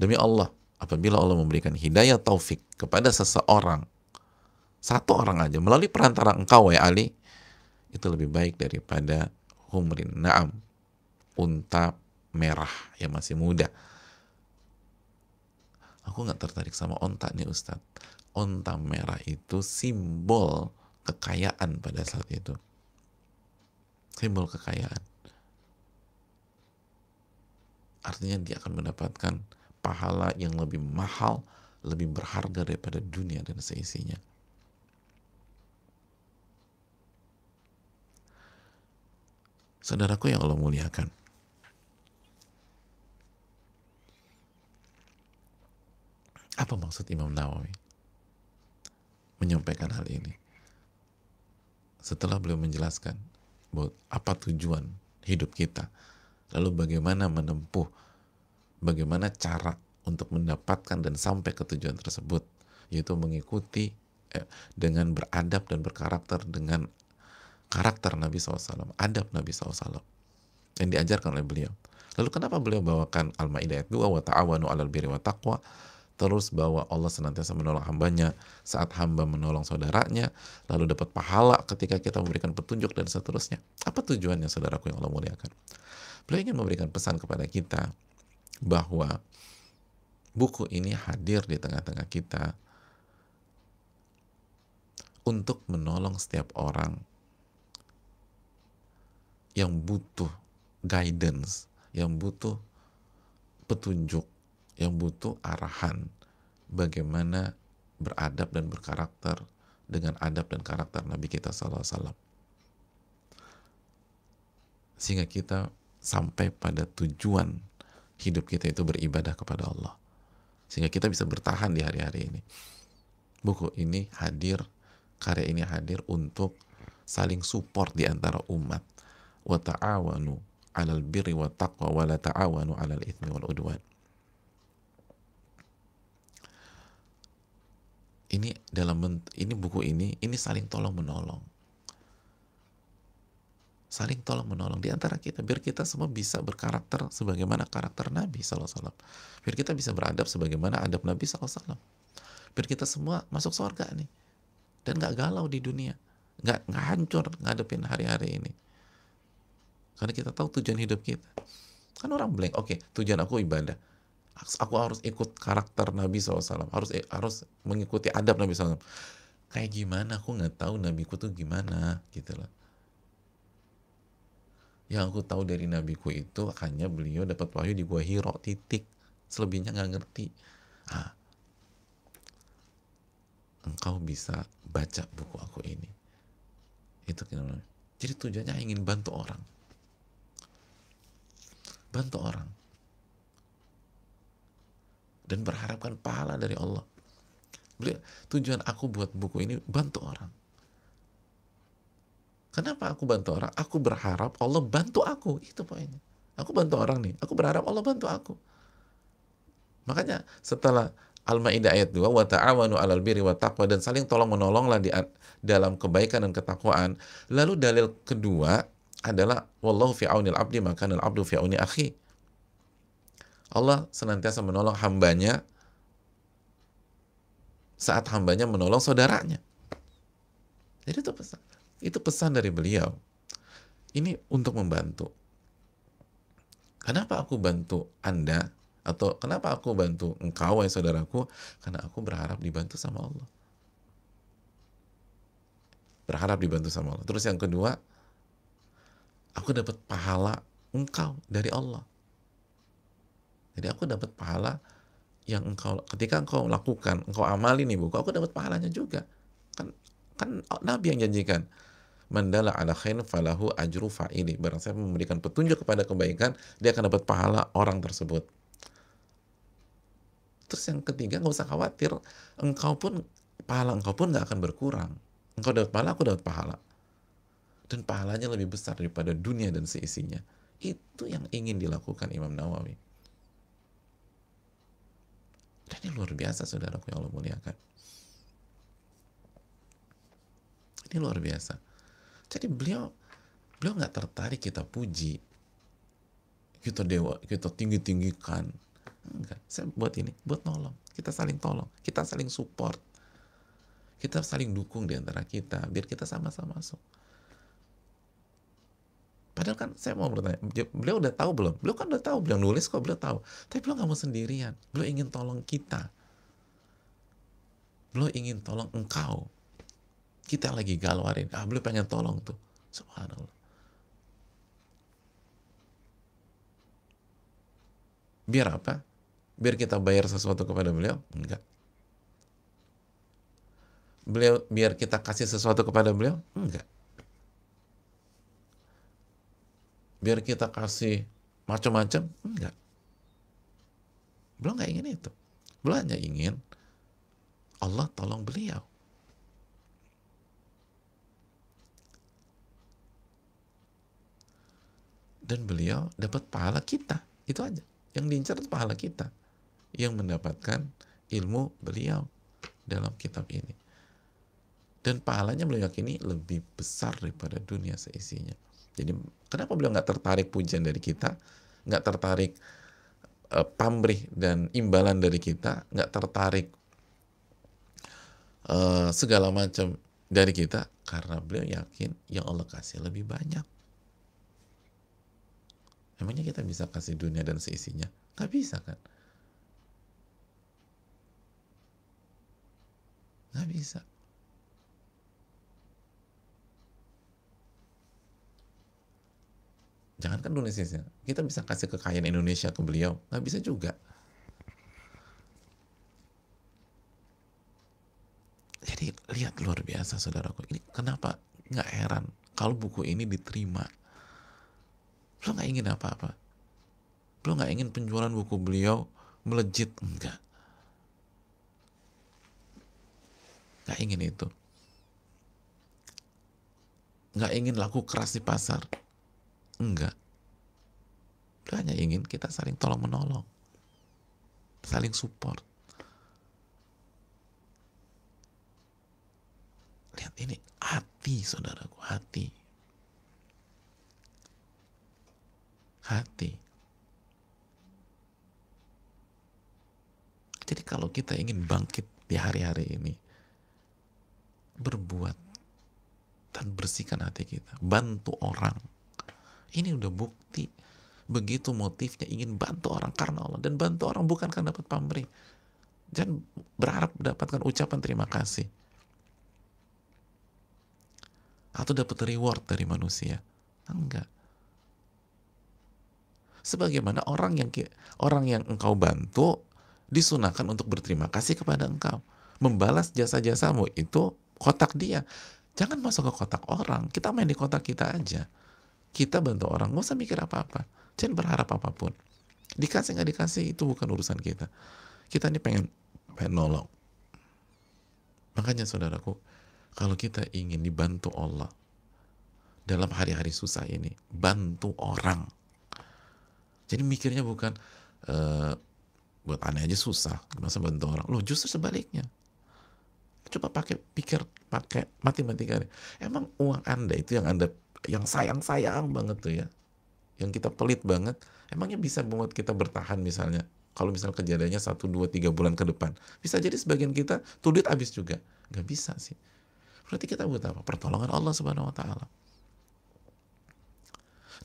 Demi Allah, apabila Allah memberikan hidayah taufik kepada seseorang, satu orang aja melalui perantara engkau ya Ali, itu lebih baik daripada humrin naam unta merah yang masih muda aku nggak tertarik sama unta nih Ustad. unta merah itu simbol kekayaan pada saat itu simbol kekayaan artinya dia akan mendapatkan pahala yang lebih mahal lebih berharga daripada dunia dan seisinya Saudaraku yang Allah muliakan. Apa maksud Imam Nawawi menyampaikan hal ini? Setelah beliau menjelaskan apa tujuan hidup kita, lalu bagaimana menempuh, bagaimana cara untuk mendapatkan dan sampai ke tujuan tersebut, yaitu mengikuti eh, dengan beradab dan berkarakter dengan karakter Nabi SAW, adab Nabi SAW yang diajarkan oleh beliau. Lalu kenapa beliau bawakan Al-Maidah ayat 2 wa ta'awanu 'alal birri wa taqwa? Terus bahwa Allah senantiasa menolong hambanya saat hamba menolong saudaranya, lalu dapat pahala ketika kita memberikan petunjuk dan seterusnya. Apa tujuannya saudaraku yang Allah muliakan? Beliau ingin memberikan pesan kepada kita bahwa buku ini hadir di tengah-tengah kita untuk menolong setiap orang yang butuh guidance, yang butuh petunjuk, yang butuh arahan bagaimana beradab dan berkarakter dengan adab dan karakter Nabi kita saw. Sehingga kita sampai pada tujuan hidup kita itu beribadah kepada Allah. Sehingga kita bisa bertahan di hari-hari ini. Buku ini hadir, karya ini hadir untuk saling support di antara umat wa ta'awanu 'alal birri wa taqwa wa la ta'awanu 'alal itsmi wal udwan. Ini dalam ini buku ini ini saling tolong menolong. Saling tolong menolong di antara kita biar kita semua bisa berkarakter sebagaimana karakter Nabi SAW. Biar kita bisa beradab sebagaimana adab Nabi SAW. Biar kita semua masuk surga nih dan nggak galau di dunia, nggak nggak hancur ngadepin hari-hari ini. Karena kita tahu tujuan hidup kita. Kan orang blank, oke, okay, tujuan aku ibadah. Aku harus ikut karakter Nabi SAW, harus eh, harus mengikuti adab Nabi SAW. Kayak gimana, aku nggak tahu Nabiku tuh gimana, gitu loh. Yang aku tahu dari Nabiku itu hanya beliau dapat wahyu di Gua Hiro, titik. Selebihnya nggak ngerti. Ah, engkau bisa baca buku aku ini. Itu kenapa. Jadi tujuannya ingin bantu orang bantu orang dan berharapkan pahala dari Allah beliau tujuan aku buat buku ini bantu orang kenapa aku bantu orang aku berharap Allah bantu aku itu poinnya aku bantu orang nih aku berharap Allah bantu aku makanya setelah Al-Maidah ayat 2 wa ta'awanu 'alal birri wa taqwa dan saling tolong menolonglah di dalam kebaikan dan ketakwaan. Lalu dalil kedua adalah wallahu fi aunil abdi maka al abdu fi auni akhi. Allah senantiasa menolong hambanya saat hambanya menolong saudaranya. Jadi itu pesan. Itu pesan dari beliau. Ini untuk membantu. Kenapa aku bantu Anda? Atau kenapa aku bantu engkau, ya saudaraku? Karena aku berharap dibantu sama Allah. Berharap dibantu sama Allah. Terus yang kedua, aku dapat pahala engkau dari Allah. Jadi aku dapat pahala yang engkau ketika engkau lakukan, engkau amali nih buku, aku dapat pahalanya juga. Kan kan Nabi yang janjikan mandala ala khain falahu ajru fa'ili barang saya memberikan petunjuk kepada kebaikan dia akan dapat pahala orang tersebut terus yang ketiga nggak usah khawatir engkau pun pahala engkau pun nggak akan berkurang engkau dapat pahala aku dapat pahala dan pahalanya lebih besar daripada dunia dan seisinya. Itu yang ingin dilakukan Imam Nawawi. Dan ini luar biasa saudaraku yang Allah muliakan. Ini luar biasa. Jadi beliau beliau nggak tertarik kita puji, kita dewa, kita tinggi tinggikan. Enggak, saya buat ini, buat nolong. Kita saling tolong, kita saling support kita saling dukung di antara kita biar kita sama-sama masuk. Padahal kan saya mau bertanya, beliau udah tahu belum? Beliau kan udah tahu, beliau nulis kok, beliau tahu. Tapi beliau nggak mau sendirian, beliau ingin tolong kita. Beliau ingin tolong engkau. Kita lagi galau hari ah beliau pengen tolong tuh. Subhanallah. Biar apa? Biar kita bayar sesuatu kepada beliau? Enggak. Beliau biar kita kasih sesuatu kepada beliau? Enggak biar kita kasih macam-macam enggak beliau nggak ingin itu beliau hanya ingin Allah tolong beliau dan beliau dapat pahala kita itu aja yang diincar itu pahala kita yang mendapatkan ilmu beliau dalam kitab ini dan pahalanya beliau ini lebih besar daripada dunia seisinya jadi kenapa beliau nggak tertarik pujian dari kita, nggak tertarik e, pamrih dan imbalan dari kita, nggak tertarik e, segala macam dari kita karena beliau yakin yang Allah kasih lebih banyak. Emangnya kita bisa kasih dunia dan seisinya? Gak bisa kan? Gak bisa. Jangan kan Indonesia kita bisa kasih kekayaan Indonesia ke beliau nggak bisa juga jadi lihat luar biasa saudaraku ini kenapa nggak heran kalau buku ini diterima lo nggak ingin apa-apa lo nggak ingin penjualan buku beliau melejit enggak nggak ingin itu nggak ingin laku keras di pasar Enggak. Dia hanya ingin kita saling tolong menolong. Saling support. Lihat ini hati saudaraku, hati. Hati. Jadi kalau kita ingin bangkit di hari-hari ini, berbuat dan bersihkan hati kita, bantu orang, ini udah bukti begitu motifnya ingin bantu orang karena Allah dan bantu orang bukan karena dapat pamrih. Dan berharap mendapatkan ucapan terima kasih atau dapat reward dari manusia. Enggak. Sebagaimana orang yang orang yang engkau bantu disunahkan untuk berterima kasih kepada engkau. Membalas jasa-jasamu itu kotak dia. Jangan masuk ke kotak orang. Kita main di kotak kita aja kita bantu orang nggak usah mikir apa-apa jangan berharap apapun dikasih nggak dikasih itu bukan urusan kita kita ini pengen pengen nolong makanya saudaraku kalau kita ingin dibantu Allah dalam hari-hari susah ini bantu orang jadi mikirnya bukan uh, buat aneh aja susah masa bantu orang lo justru sebaliknya coba pakai pikir pakai matematika emang uang anda itu yang anda yang sayang-sayang banget tuh ya, yang kita pelit banget, emangnya bisa membuat kita bertahan misalnya kalau misalnya kejadiannya 1, 2, 3 bulan ke depan. Bisa jadi sebagian kita tudit habis juga. Gak bisa sih. Berarti kita buat apa? Pertolongan Allah Subhanahu wa taala.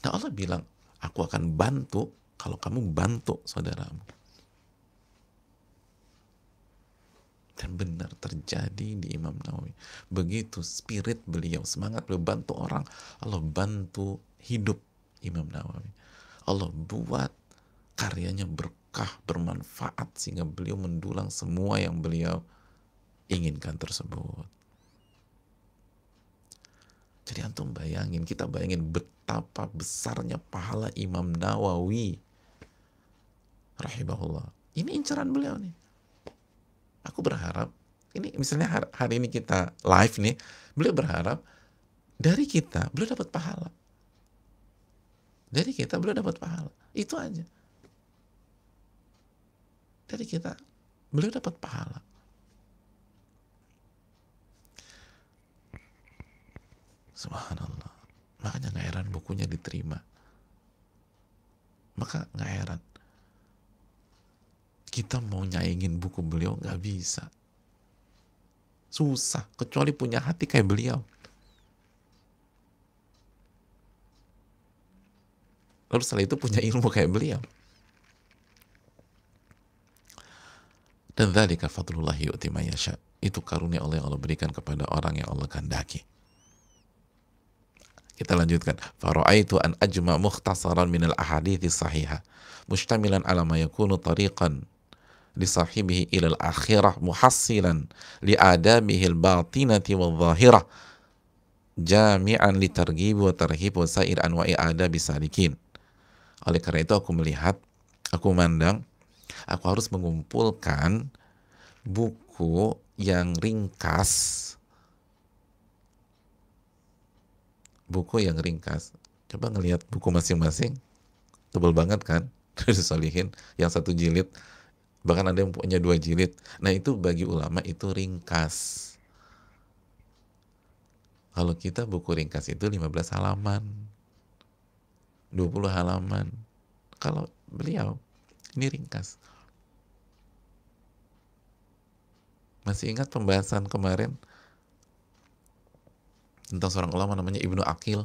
Nah, Allah bilang, "Aku akan bantu kalau kamu bantu saudaramu." dan benar terjadi di Imam Nawawi begitu spirit beliau semangat beliau bantu orang Allah bantu hidup Imam Nawawi Allah buat karyanya berkah bermanfaat sehingga beliau mendulang semua yang beliau inginkan tersebut jadi antum bayangin, kita bayangin betapa besarnya pahala Imam Nawawi rahimahullah. Ini incaran beliau nih aku berharap ini misalnya hari, ini kita live nih, beliau berharap dari kita beliau dapat pahala. Dari kita beliau dapat pahala. Itu aja. Dari kita beliau dapat pahala. Subhanallah. Makanya nggak heran bukunya diterima. Maka nggak heran kita mau nyaingin buku beliau nggak bisa susah kecuali punya hati kayak beliau lalu setelah itu punya ilmu kayak beliau dan dzalika fadlullahi yu'ti itu karunia Allah yang Allah berikan kepada orang yang Allah kehendaki kita lanjutkan faraitu an ajma mukhtasaran minal ahadithi sahihah mustamilan ala ma yakunu tariqan لصاحبه إلى الآخرة محصلا لآدابه الباطنة والظاهرة جامعا لترغيب وترهيب وسائر أنواع آداب السالكين Oleh karena itu aku melihat, aku memandang, aku harus mengumpulkan buku yang ringkas buku yang ringkas. Coba ngelihat buku masing-masing. Tebal banget kan? Dari yang satu jilid bahkan ada yang punya dua jilid nah itu bagi ulama itu ringkas kalau kita buku ringkas itu 15 halaman 20 halaman kalau beliau ini ringkas masih ingat pembahasan kemarin tentang seorang ulama namanya Ibnu Akil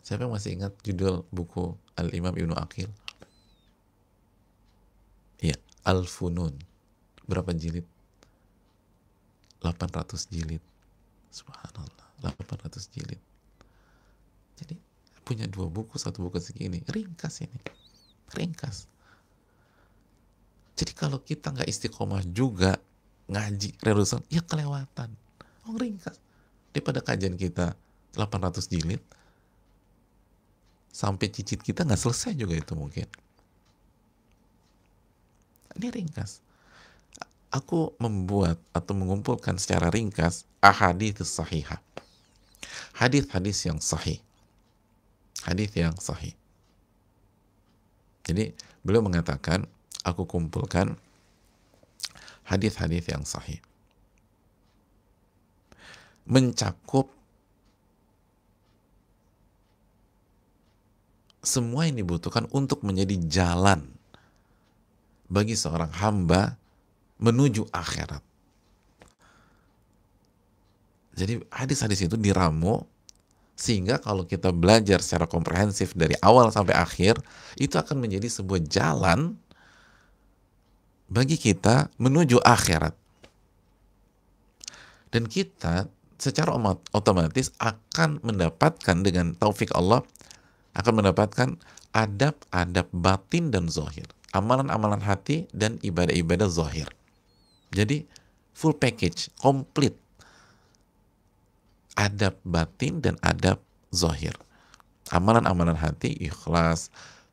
siapa yang masih ingat judul buku Al-Imam Ibnu Akil Al-Funun. Berapa jilid? 800 jilid. Subhanallah, 800 jilid. Jadi punya dua buku, satu buku segini. Ringkas ini. Ringkas. Jadi kalau kita nggak istiqomah juga ngaji relusan, ya kelewatan. Oh ringkas. Daripada kajian kita 800 jilid, sampai cicit kita nggak selesai juga itu mungkin. Ini ringkas. Aku membuat atau mengumpulkan secara ringkas ahadits sahihah. Hadis-hadis yang sahih. Hadis yang sahih. Jadi beliau mengatakan, aku kumpulkan hadis-hadis yang sahih. Mencakup semua ini dibutuhkan untuk menjadi jalan bagi seorang hamba menuju akhirat. Jadi hadis-hadis itu diramu sehingga kalau kita belajar secara komprehensif dari awal sampai akhir itu akan menjadi sebuah jalan bagi kita menuju akhirat. Dan kita secara otomatis akan mendapatkan dengan taufik Allah akan mendapatkan adab-adab batin dan zohir amalan-amalan hati dan ibadah-ibadah zahir. Jadi full package, komplit. Adab batin dan adab zahir. Amalan-amalan hati, ikhlas,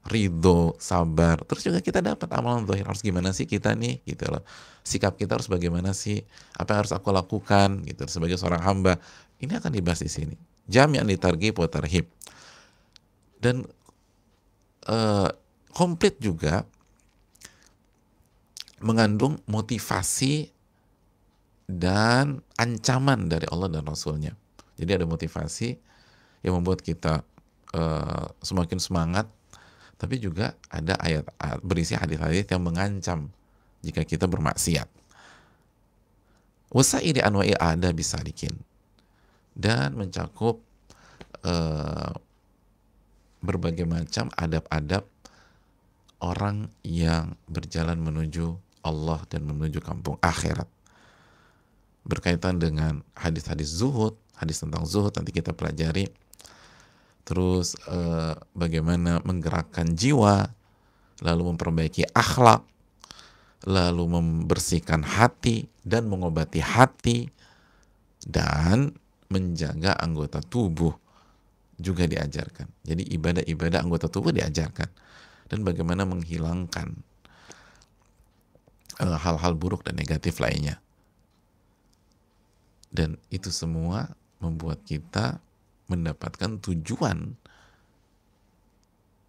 ridho, sabar. Terus juga kita dapat amalan zahir. Harus gimana sih kita nih gitu loh. Sikap kita harus bagaimana sih? Apa yang harus aku lakukan gitu sebagai seorang hamba? Ini akan dibahas di sini. Jam yang ditargi putar hip. Dan uh, komplit juga mengandung motivasi dan ancaman dari Allah dan Rasulnya. Jadi ada motivasi yang membuat kita uh, semakin semangat, tapi juga ada ayat berisi hadis-hadis yang mengancam jika kita bermaksiat. di anwa'i ada bisa dikin dan mencakup uh, berbagai macam adab-adab orang yang berjalan menuju Allah dan menuju kampung akhirat. Berkaitan dengan hadis-hadis zuhud, hadis tentang zuhud nanti kita pelajari. Terus eh, bagaimana menggerakkan jiwa, lalu memperbaiki akhlak, lalu membersihkan hati dan mengobati hati dan menjaga anggota tubuh juga diajarkan. Jadi ibadah-ibadah anggota tubuh diajarkan dan bagaimana menghilangkan Eh, hal-hal buruk dan negatif lainnya. Dan itu semua membuat kita mendapatkan tujuan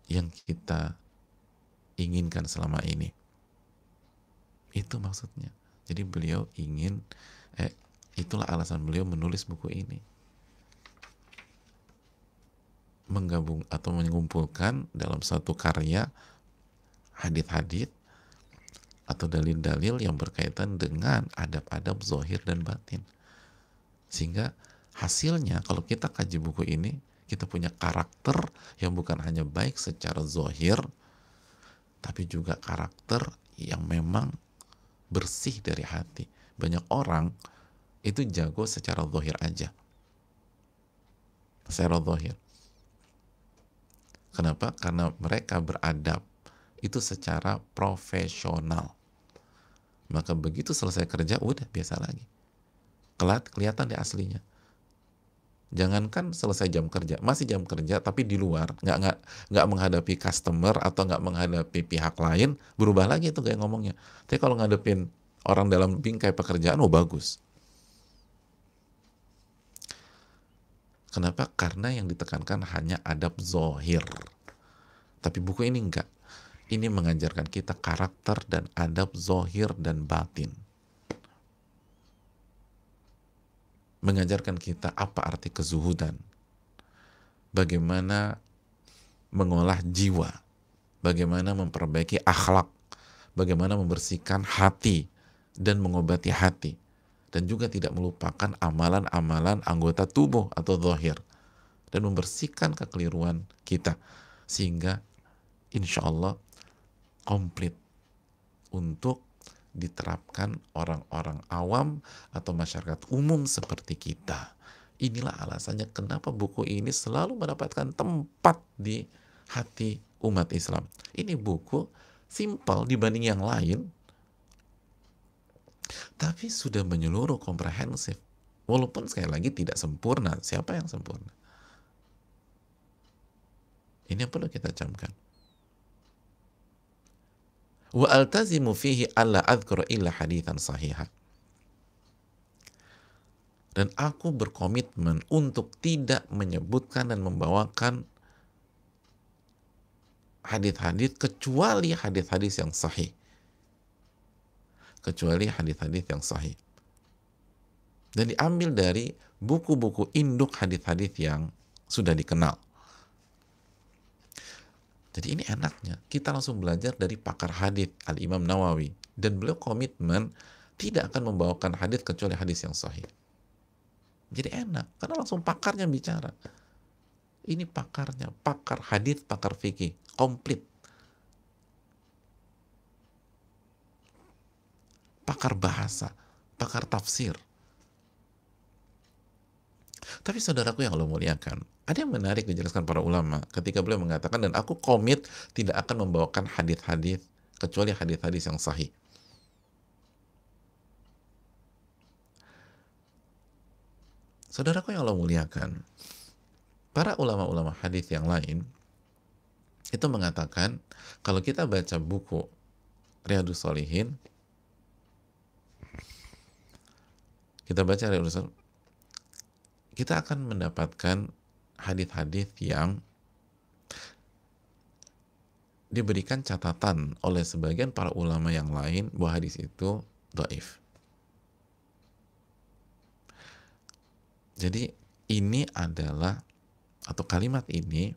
yang kita inginkan selama ini. Itu maksudnya. Jadi beliau ingin, eh, itulah alasan beliau menulis buku ini. Menggabung atau mengumpulkan dalam satu karya hadit-hadit atau dalil-dalil yang berkaitan dengan adab-adab zohir dan batin. Sehingga hasilnya kalau kita kaji buku ini, kita punya karakter yang bukan hanya baik secara zohir, tapi juga karakter yang memang bersih dari hati. Banyak orang itu jago secara zohir aja. Secara zohir. Kenapa? Karena mereka beradab itu secara profesional. Maka begitu selesai kerja, udah biasa lagi. Kelat, kelihatan deh aslinya. Jangankan selesai jam kerja, masih jam kerja, tapi di luar, nggak nggak nggak menghadapi customer atau nggak menghadapi pihak lain, berubah lagi itu kayak ngomongnya. Tapi kalau ngadepin orang dalam bingkai pekerjaan, oh bagus. Kenapa? Karena yang ditekankan hanya adab zohir. Tapi buku ini enggak. Ini mengajarkan kita karakter dan adab zohir dan batin. Mengajarkan kita apa arti kezuhudan. Bagaimana mengolah jiwa. Bagaimana memperbaiki akhlak. Bagaimana membersihkan hati dan mengobati hati. Dan juga tidak melupakan amalan-amalan anggota tubuh atau zohir. Dan membersihkan kekeliruan kita. Sehingga insya Allah komplit untuk diterapkan orang-orang awam atau masyarakat umum seperti kita. Inilah alasannya kenapa buku ini selalu mendapatkan tempat di hati umat Islam. Ini buku simpel dibanding yang lain, tapi sudah menyeluruh komprehensif. Walaupun sekali lagi tidak sempurna, siapa yang sempurna? Ini yang perlu kita camkan wa altazimu fihi alla adhkura illa hadithan sahiha dan aku berkomitmen untuk tidak menyebutkan dan membawakan hadith-hadith kecuali hadith-hadith yang sahih kecuali hadith-hadith yang sahih dan diambil dari buku-buku induk hadith-hadith yang sudah dikenal jadi ini enaknya, kita langsung belajar dari pakar hadis Al-Imam Nawawi. Dan beliau komitmen tidak akan membawakan hadis kecuali hadis yang sahih. Jadi enak, karena langsung pakarnya bicara. Ini pakarnya, pakar hadis, pakar fikih, komplit. Pakar bahasa, pakar tafsir. Tapi saudaraku yang Allah muliakan, ada yang menarik dijelaskan para ulama ketika beliau mengatakan dan aku komit tidak akan membawakan hadis-hadis kecuali hadis-hadis yang sahih. Saudaraku yang Allah muliakan, para ulama-ulama hadis yang lain itu mengatakan kalau kita baca buku Riyadus Solihin kita baca Riyadus Solihin kita akan mendapatkan hadis-hadis yang diberikan catatan oleh sebagian para ulama yang lain bahwa hadis itu doif. Jadi ini adalah atau kalimat ini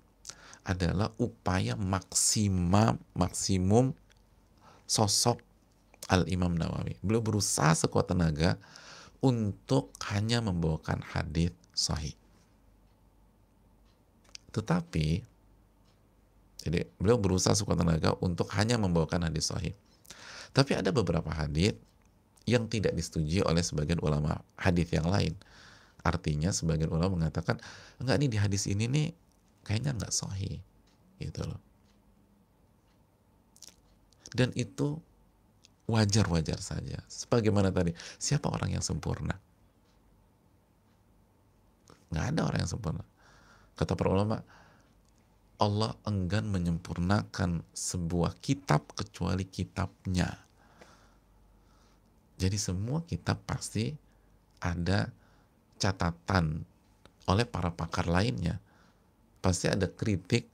adalah upaya maksima maksimum sosok Al Imam Nawawi. Beliau berusaha sekuat tenaga untuk hanya membawakan hadis sahih. Tetapi, jadi beliau berusaha sekuat tenaga untuk hanya membawakan hadis sahih. Tapi ada beberapa hadis yang tidak disetujui oleh sebagian ulama hadis yang lain. Artinya sebagian ulama mengatakan, enggak nih di hadis ini nih kayaknya enggak sahih. Gitu loh. Dan itu wajar-wajar saja. Sebagaimana tadi, siapa orang yang sempurna? nggak ada orang yang sempurna kata para ulama Allah enggan menyempurnakan sebuah kitab kecuali kitabnya jadi semua kitab pasti ada catatan oleh para pakar lainnya pasti ada kritik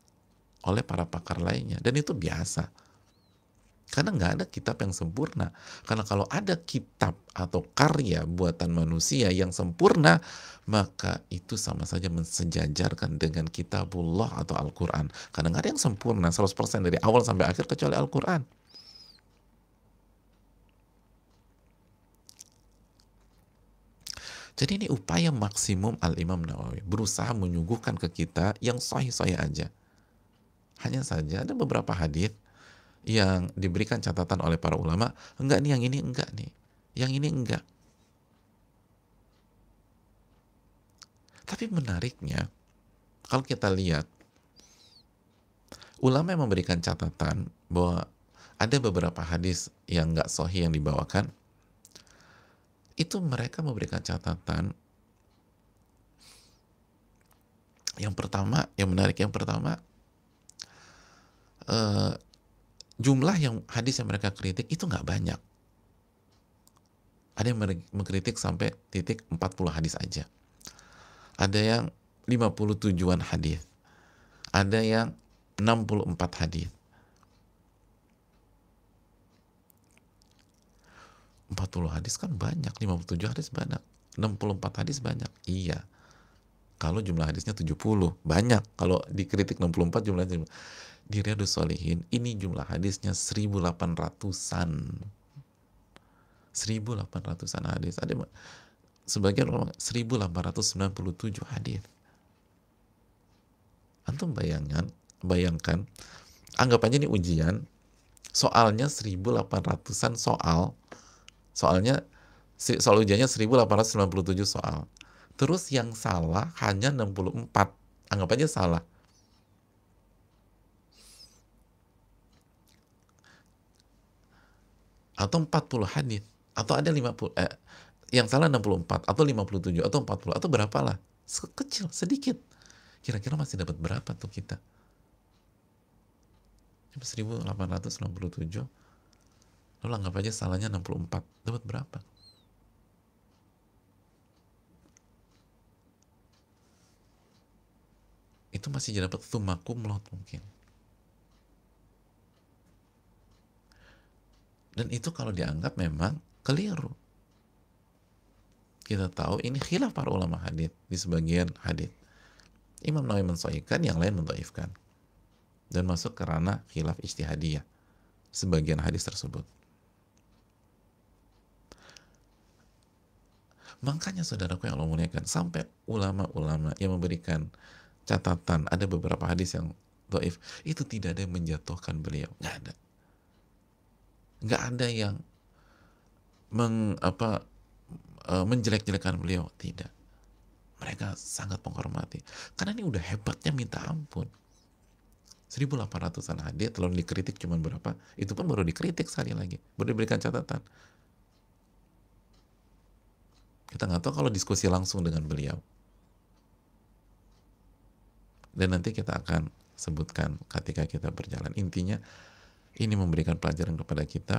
oleh para pakar lainnya dan itu biasa karena nggak ada kitab yang sempurna. Karena kalau ada kitab atau karya buatan manusia yang sempurna, maka itu sama saja mensejajarkan dengan kitabullah atau Al-Quran. Karena nggak ada yang sempurna 100% dari awal sampai akhir kecuali Al-Quran. Jadi ini upaya maksimum Al-Imam Nawawi. Berusaha menyuguhkan ke kita yang sahih-sahih aja. Hanya saja ada beberapa hadis yang diberikan catatan oleh para ulama enggak nih yang ini enggak nih yang ini enggak tapi menariknya kalau kita lihat ulama yang memberikan catatan bahwa ada beberapa hadis yang enggak sohi yang dibawakan itu mereka memberikan catatan yang pertama yang menarik yang pertama eh, jumlah yang hadis yang mereka kritik itu nggak banyak. Ada yang mengkritik sampai titik 40 hadis aja. Ada yang 50 tujuan hadis. Ada yang 64 hadis. 40 hadis kan banyak, 57 hadis banyak, 64 hadis banyak. Iya. Kalau jumlah hadisnya 70, banyak. Kalau dikritik 64 jumlahnya 70 di Riyadus Solihin ini jumlah hadisnya 1800-an 1800-an hadis ada sebagian ulama 1897 hadis antum bayangkan, bayangkan anggap aja ini ujian soalnya 1800-an soal soalnya soal ujiannya 1897 soal terus yang salah hanya 64 anggap aja salah atau 40 hadis atau ada 50 eh, yang salah 64 atau 57 atau 40 atau berapalah sekecil sedikit kira-kira masih dapat berapa tuh kita 1867 lalu anggap aja salahnya 64 dapat berapa itu masih dapat sumakum lot mungkin Dan itu kalau dianggap memang keliru. Kita tahu ini khilaf para ulama hadith di sebagian hadith. Imam Nawawi mensoikan, yang lain mentoifkan Dan masuk ke ranah khilaf istihadiyah sebagian hadis tersebut. Makanya saudaraku yang Allah muliakan, sampai ulama-ulama yang memberikan catatan, ada beberapa hadis yang doif, itu tidak ada yang menjatuhkan beliau. Nggak ada nggak ada yang meng, apa, e, menjelek-jelekan beliau tidak mereka sangat menghormati karena ini udah hebatnya minta ampun 1800-an hadiah telah dikritik cuman berapa itu pun baru dikritik sekali lagi baru diberikan catatan kita nggak tahu kalau diskusi langsung dengan beliau dan nanti kita akan sebutkan ketika kita berjalan intinya ini memberikan pelajaran kepada kita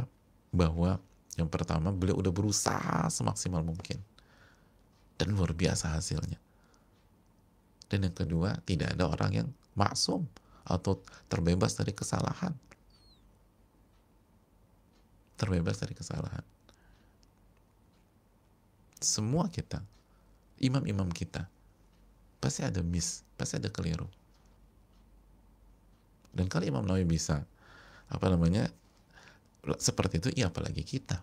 bahwa yang pertama beliau udah berusaha semaksimal mungkin dan luar biasa hasilnya. Dan yang kedua, tidak ada orang yang maksum atau terbebas dari kesalahan. Terbebas dari kesalahan. Semua kita, imam-imam kita, pasti ada miss, pasti ada keliru. Dan kalau Imam Nawawi bisa apa namanya seperti itu ya apalagi kita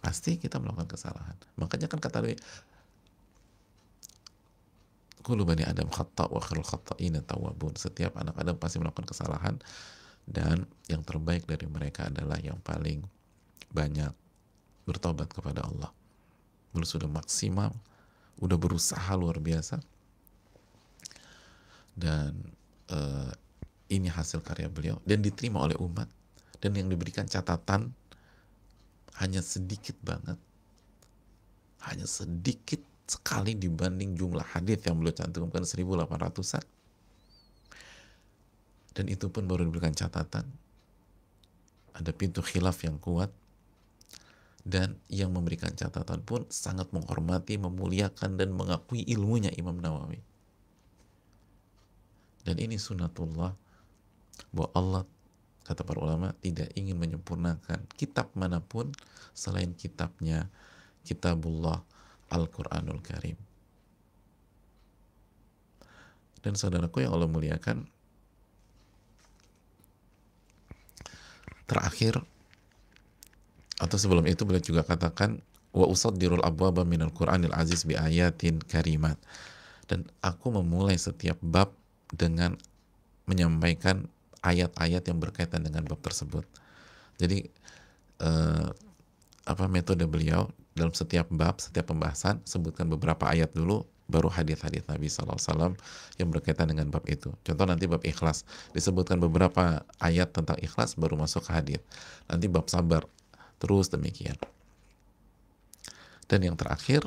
pasti kita melakukan kesalahan makanya kan kata Nabi Kulu bani Adam khata wa khairul khata'ina tawabun. Setiap anak Adam pasti melakukan kesalahan dan yang terbaik dari mereka adalah yang paling banyak bertobat kepada Allah. Lu sudah maksimal, udah berusaha luar biasa dan eh, ini hasil karya beliau dan diterima oleh umat dan yang diberikan catatan hanya sedikit banget hanya sedikit sekali dibanding jumlah hadis yang beliau cantumkan 1800-an dan itu pun baru diberikan catatan ada pintu khilaf yang kuat dan yang memberikan catatan pun sangat menghormati, memuliakan dan mengakui ilmunya Imam Nawawi. Dan ini sunatullah bahwa Allah kata para ulama tidak ingin menyempurnakan kitab manapun selain kitabnya kitabullah Al-Quranul Karim dan saudaraku yang Allah muliakan terakhir atau sebelum itu beliau juga katakan wa usaddirul abwaba minal Qur'anil Aziz bi ayatin karimat dan aku memulai setiap bab dengan menyampaikan ayat-ayat yang berkaitan dengan bab tersebut. Jadi eh, apa metode beliau dalam setiap bab, setiap pembahasan sebutkan beberapa ayat dulu baru hadis-hadis Nabi SAW yang berkaitan dengan bab itu. Contoh nanti bab ikhlas disebutkan beberapa ayat tentang ikhlas baru masuk ke hadis. Nanti bab sabar terus demikian. Dan yang terakhir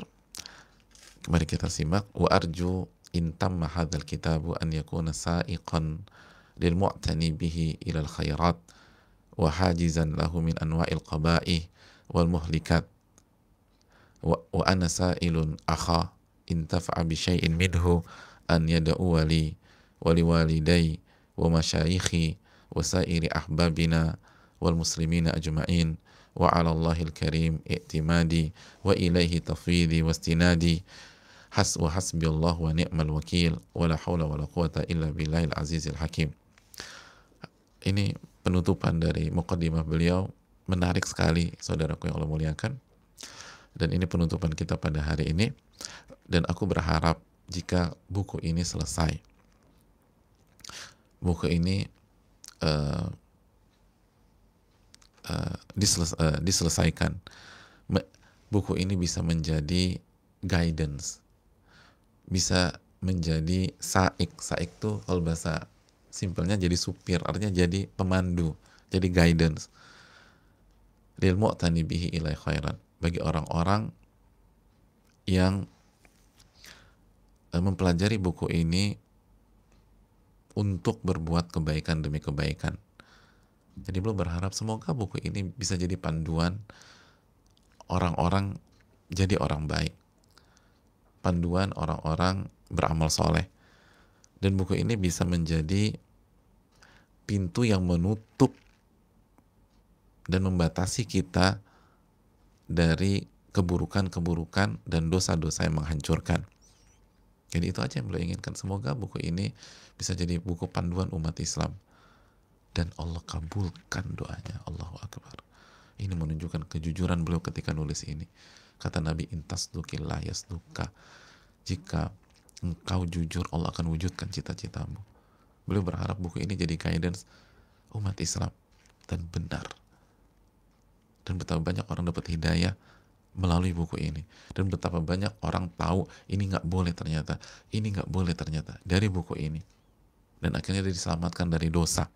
mari kita simak wa arju intam mahadal kitabu an yakuna sa'iqan للمعتني به إلى الخيرات وحاجزا له من أنواع القبائح والمهلكات وأنا سائل أخا إن تفع بشيء منه أن يدعو لي ولوالدي ومشايخي وسائر أحبابنا والمسلمين أجمعين وعلى الله الكريم اعتمادي وإليه تفويضي واستنادي حسب حسبي الله ونعم الوكيل ولا حول ولا قوة إلا بالله العزيز الحكيم ini penutupan dari mukaddimah beliau menarik sekali saudaraku yang Allah muliakan dan ini penutupan kita pada hari ini dan aku berharap jika buku ini selesai buku ini uh, uh, diseles uh, diselesaikan Me buku ini bisa menjadi guidance bisa menjadi saik saik tuh kalau bahasa simpelnya jadi supir artinya jadi pemandu jadi guidance lil mu'tani bihi ilai khairan bagi orang-orang yang eh, mempelajari buku ini untuk berbuat kebaikan demi kebaikan. Jadi belum berharap semoga buku ini bisa jadi panduan orang-orang jadi orang baik. Panduan orang-orang beramal soleh. Dan buku ini bisa menjadi pintu yang menutup dan membatasi kita dari keburukan-keburukan dan dosa-dosa yang menghancurkan. Jadi itu aja yang beliau inginkan. Semoga buku ini bisa jadi buku panduan umat Islam. Dan Allah kabulkan doanya. Allahu Akbar. Ini menunjukkan kejujuran beliau ketika nulis ini. Kata Nabi, Intas dukillah yasduka. Jika engkau jujur, Allah akan wujudkan cita-citamu. Beliau berharap buku ini jadi guidance umat Islam dan benar. Dan betapa banyak orang dapat hidayah melalui buku ini. Dan betapa banyak orang tahu ini nggak boleh ternyata, ini nggak boleh ternyata dari buku ini. Dan akhirnya dia diselamatkan dari dosa.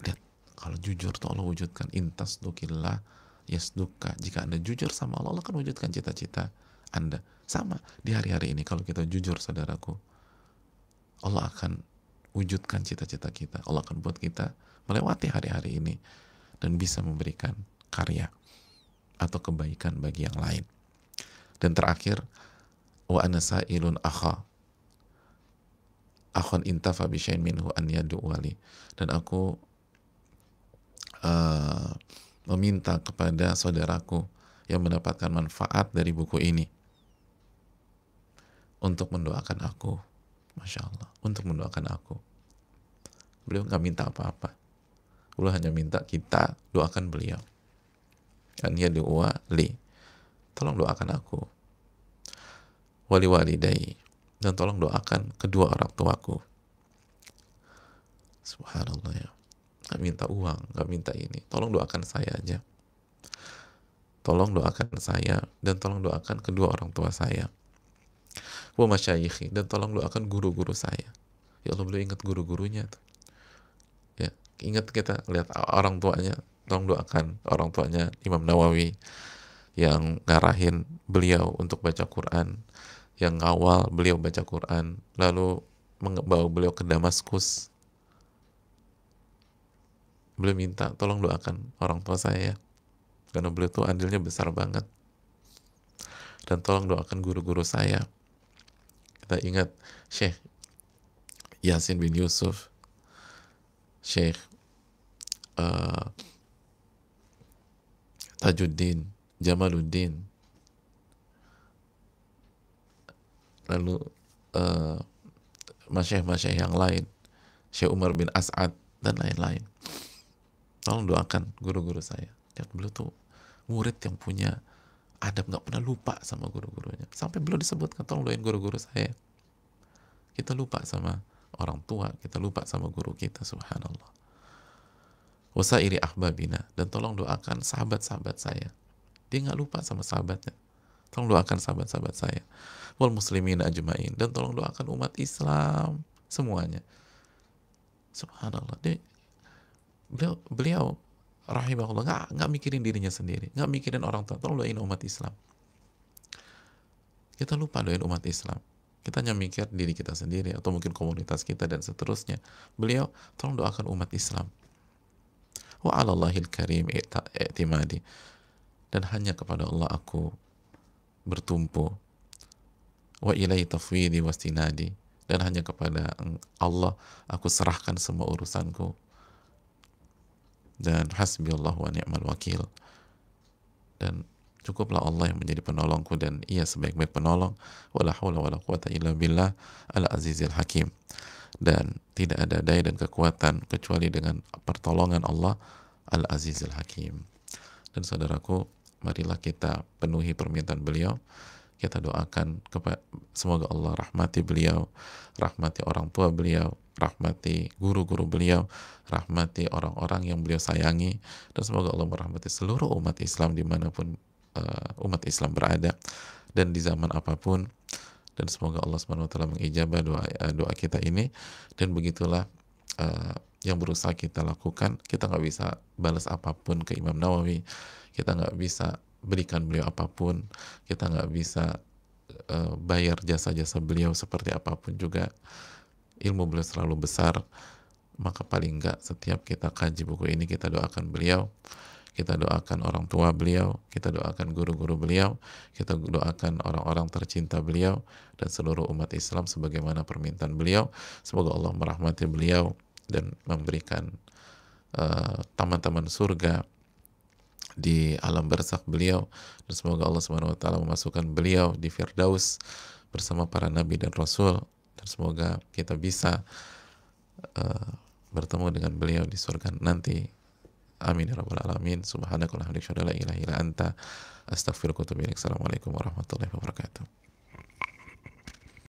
Lihat, kalau jujur tuh Allah wujudkan intas dukillah yasduka. Jika anda jujur sama Allah, Allah akan wujudkan cita-cita anda. Sama di hari-hari ini kalau kita jujur saudaraku, Allah akan wujudkan cita-cita kita. Allah akan buat kita melewati hari-hari ini dan bisa memberikan karya atau kebaikan bagi yang lain. Dan terakhir, wa ana sailun akha akhon intafa bisyain minhu an yadu'wali dan aku eh, meminta kepada saudaraku yang mendapatkan manfaat dari buku ini untuk mendoakan aku. Masya Allah, untuk mendoakan aku. Beliau nggak minta apa-apa. Beliau hanya minta kita doakan beliau. Dan dia doa li. Tolong doakan aku. Wali Wali Dai Dan tolong doakan kedua orang tuaku. Subhanallah ya. Gak minta uang, gak minta ini. Tolong doakan saya aja. Tolong doakan saya dan tolong doakan kedua orang tua saya wa masyayikhi dan tolong lu akan guru-guru saya ya Allah beliau ingat guru-gurunya tuh ya ingat kita lihat orang tuanya tolong doakan orang tuanya Imam Nawawi yang ngarahin beliau untuk baca Quran yang ngawal beliau baca Quran lalu membawa beliau ke Damaskus beliau minta tolong doakan orang tua saya ya, karena beliau tuh andilnya besar banget dan tolong doakan guru-guru saya kita ingat Syekh Yasin bin Yusuf, Syekh uh, eh, Tajuddin, Jamaluddin, lalu uh, eh, masyih yang lain, Syekh Umar bin As'ad, dan lain-lain. Tolong doakan guru-guru saya. Lihat, beliau tuh murid yang punya Adab nggak pernah lupa sama guru-gurunya. Sampai belum disebutkan, tolong doain guru-guru saya. Kita lupa sama orang tua, kita lupa sama guru kita, subhanallah. Wasairi ahbabina, dan tolong doakan sahabat-sahabat saya. Dia nggak lupa sama sahabatnya. Tolong doakan sahabat-sahabat saya. Wal muslimin ajmain, dan tolong doakan umat Islam semuanya. Subhanallah, dia, beliau, beliau rahimahullah nggak nggak mikirin dirinya sendiri nggak mikirin orang tua tolong doain umat Islam kita lupa doain umat Islam kita hanya mikir diri kita sendiri atau mungkin komunitas kita dan seterusnya beliau tolong doakan umat Islam wa alallahil karim i'timadi dan hanya kepada Allah aku bertumpu wa ilai tafwidi wastinadi dan hanya kepada Allah aku serahkan semua urusanku dan hasbiyallah wa ni'mal wakil dan cukuplah Allah yang menjadi penolongku dan ia sebaik-baik penolong wala haula wala quwata illa billah al azizil hakim dan tidak ada daya dan kekuatan kecuali dengan pertolongan Allah al azizil hakim dan saudaraku marilah kita penuhi permintaan beliau kita doakan kepada semoga Allah rahmati beliau, rahmati orang tua beliau, rahmati guru-guru beliau, rahmati orang-orang yang beliau sayangi, dan semoga Allah merahmati seluruh umat Islam dimanapun uh, umat Islam berada dan di zaman apapun. Dan semoga Allah swt mengijabah doa eh, doa kita ini dan begitulah uh, yang berusaha kita lakukan kita nggak bisa balas apapun ke Imam Nawawi kita nggak bisa berikan beliau apapun kita nggak bisa uh, bayar jasa-jasa beliau seperti apapun juga ilmu beliau selalu besar maka paling nggak setiap kita kaji buku ini kita doakan beliau kita doakan orang tua beliau, kita doakan guru-guru beliau, kita doakan orang-orang tercinta beliau dan seluruh umat Islam sebagaimana permintaan beliau. Semoga Allah merahmati beliau dan memberikan teman-teman eh, taman surga di alam barzakh beliau dan semoga Allah Subhanahu wa taala memasukkan beliau di Firdaus bersama para nabi dan rasul dan semoga kita bisa uh, bertemu dengan beliau di surga nanti amin ya rabbal alamin subhanakallahumma wa bihamdika la ilaha illa anta astaghfiruka wa atubu ilaik assalamualaikum warahmatullahi wabarakatuh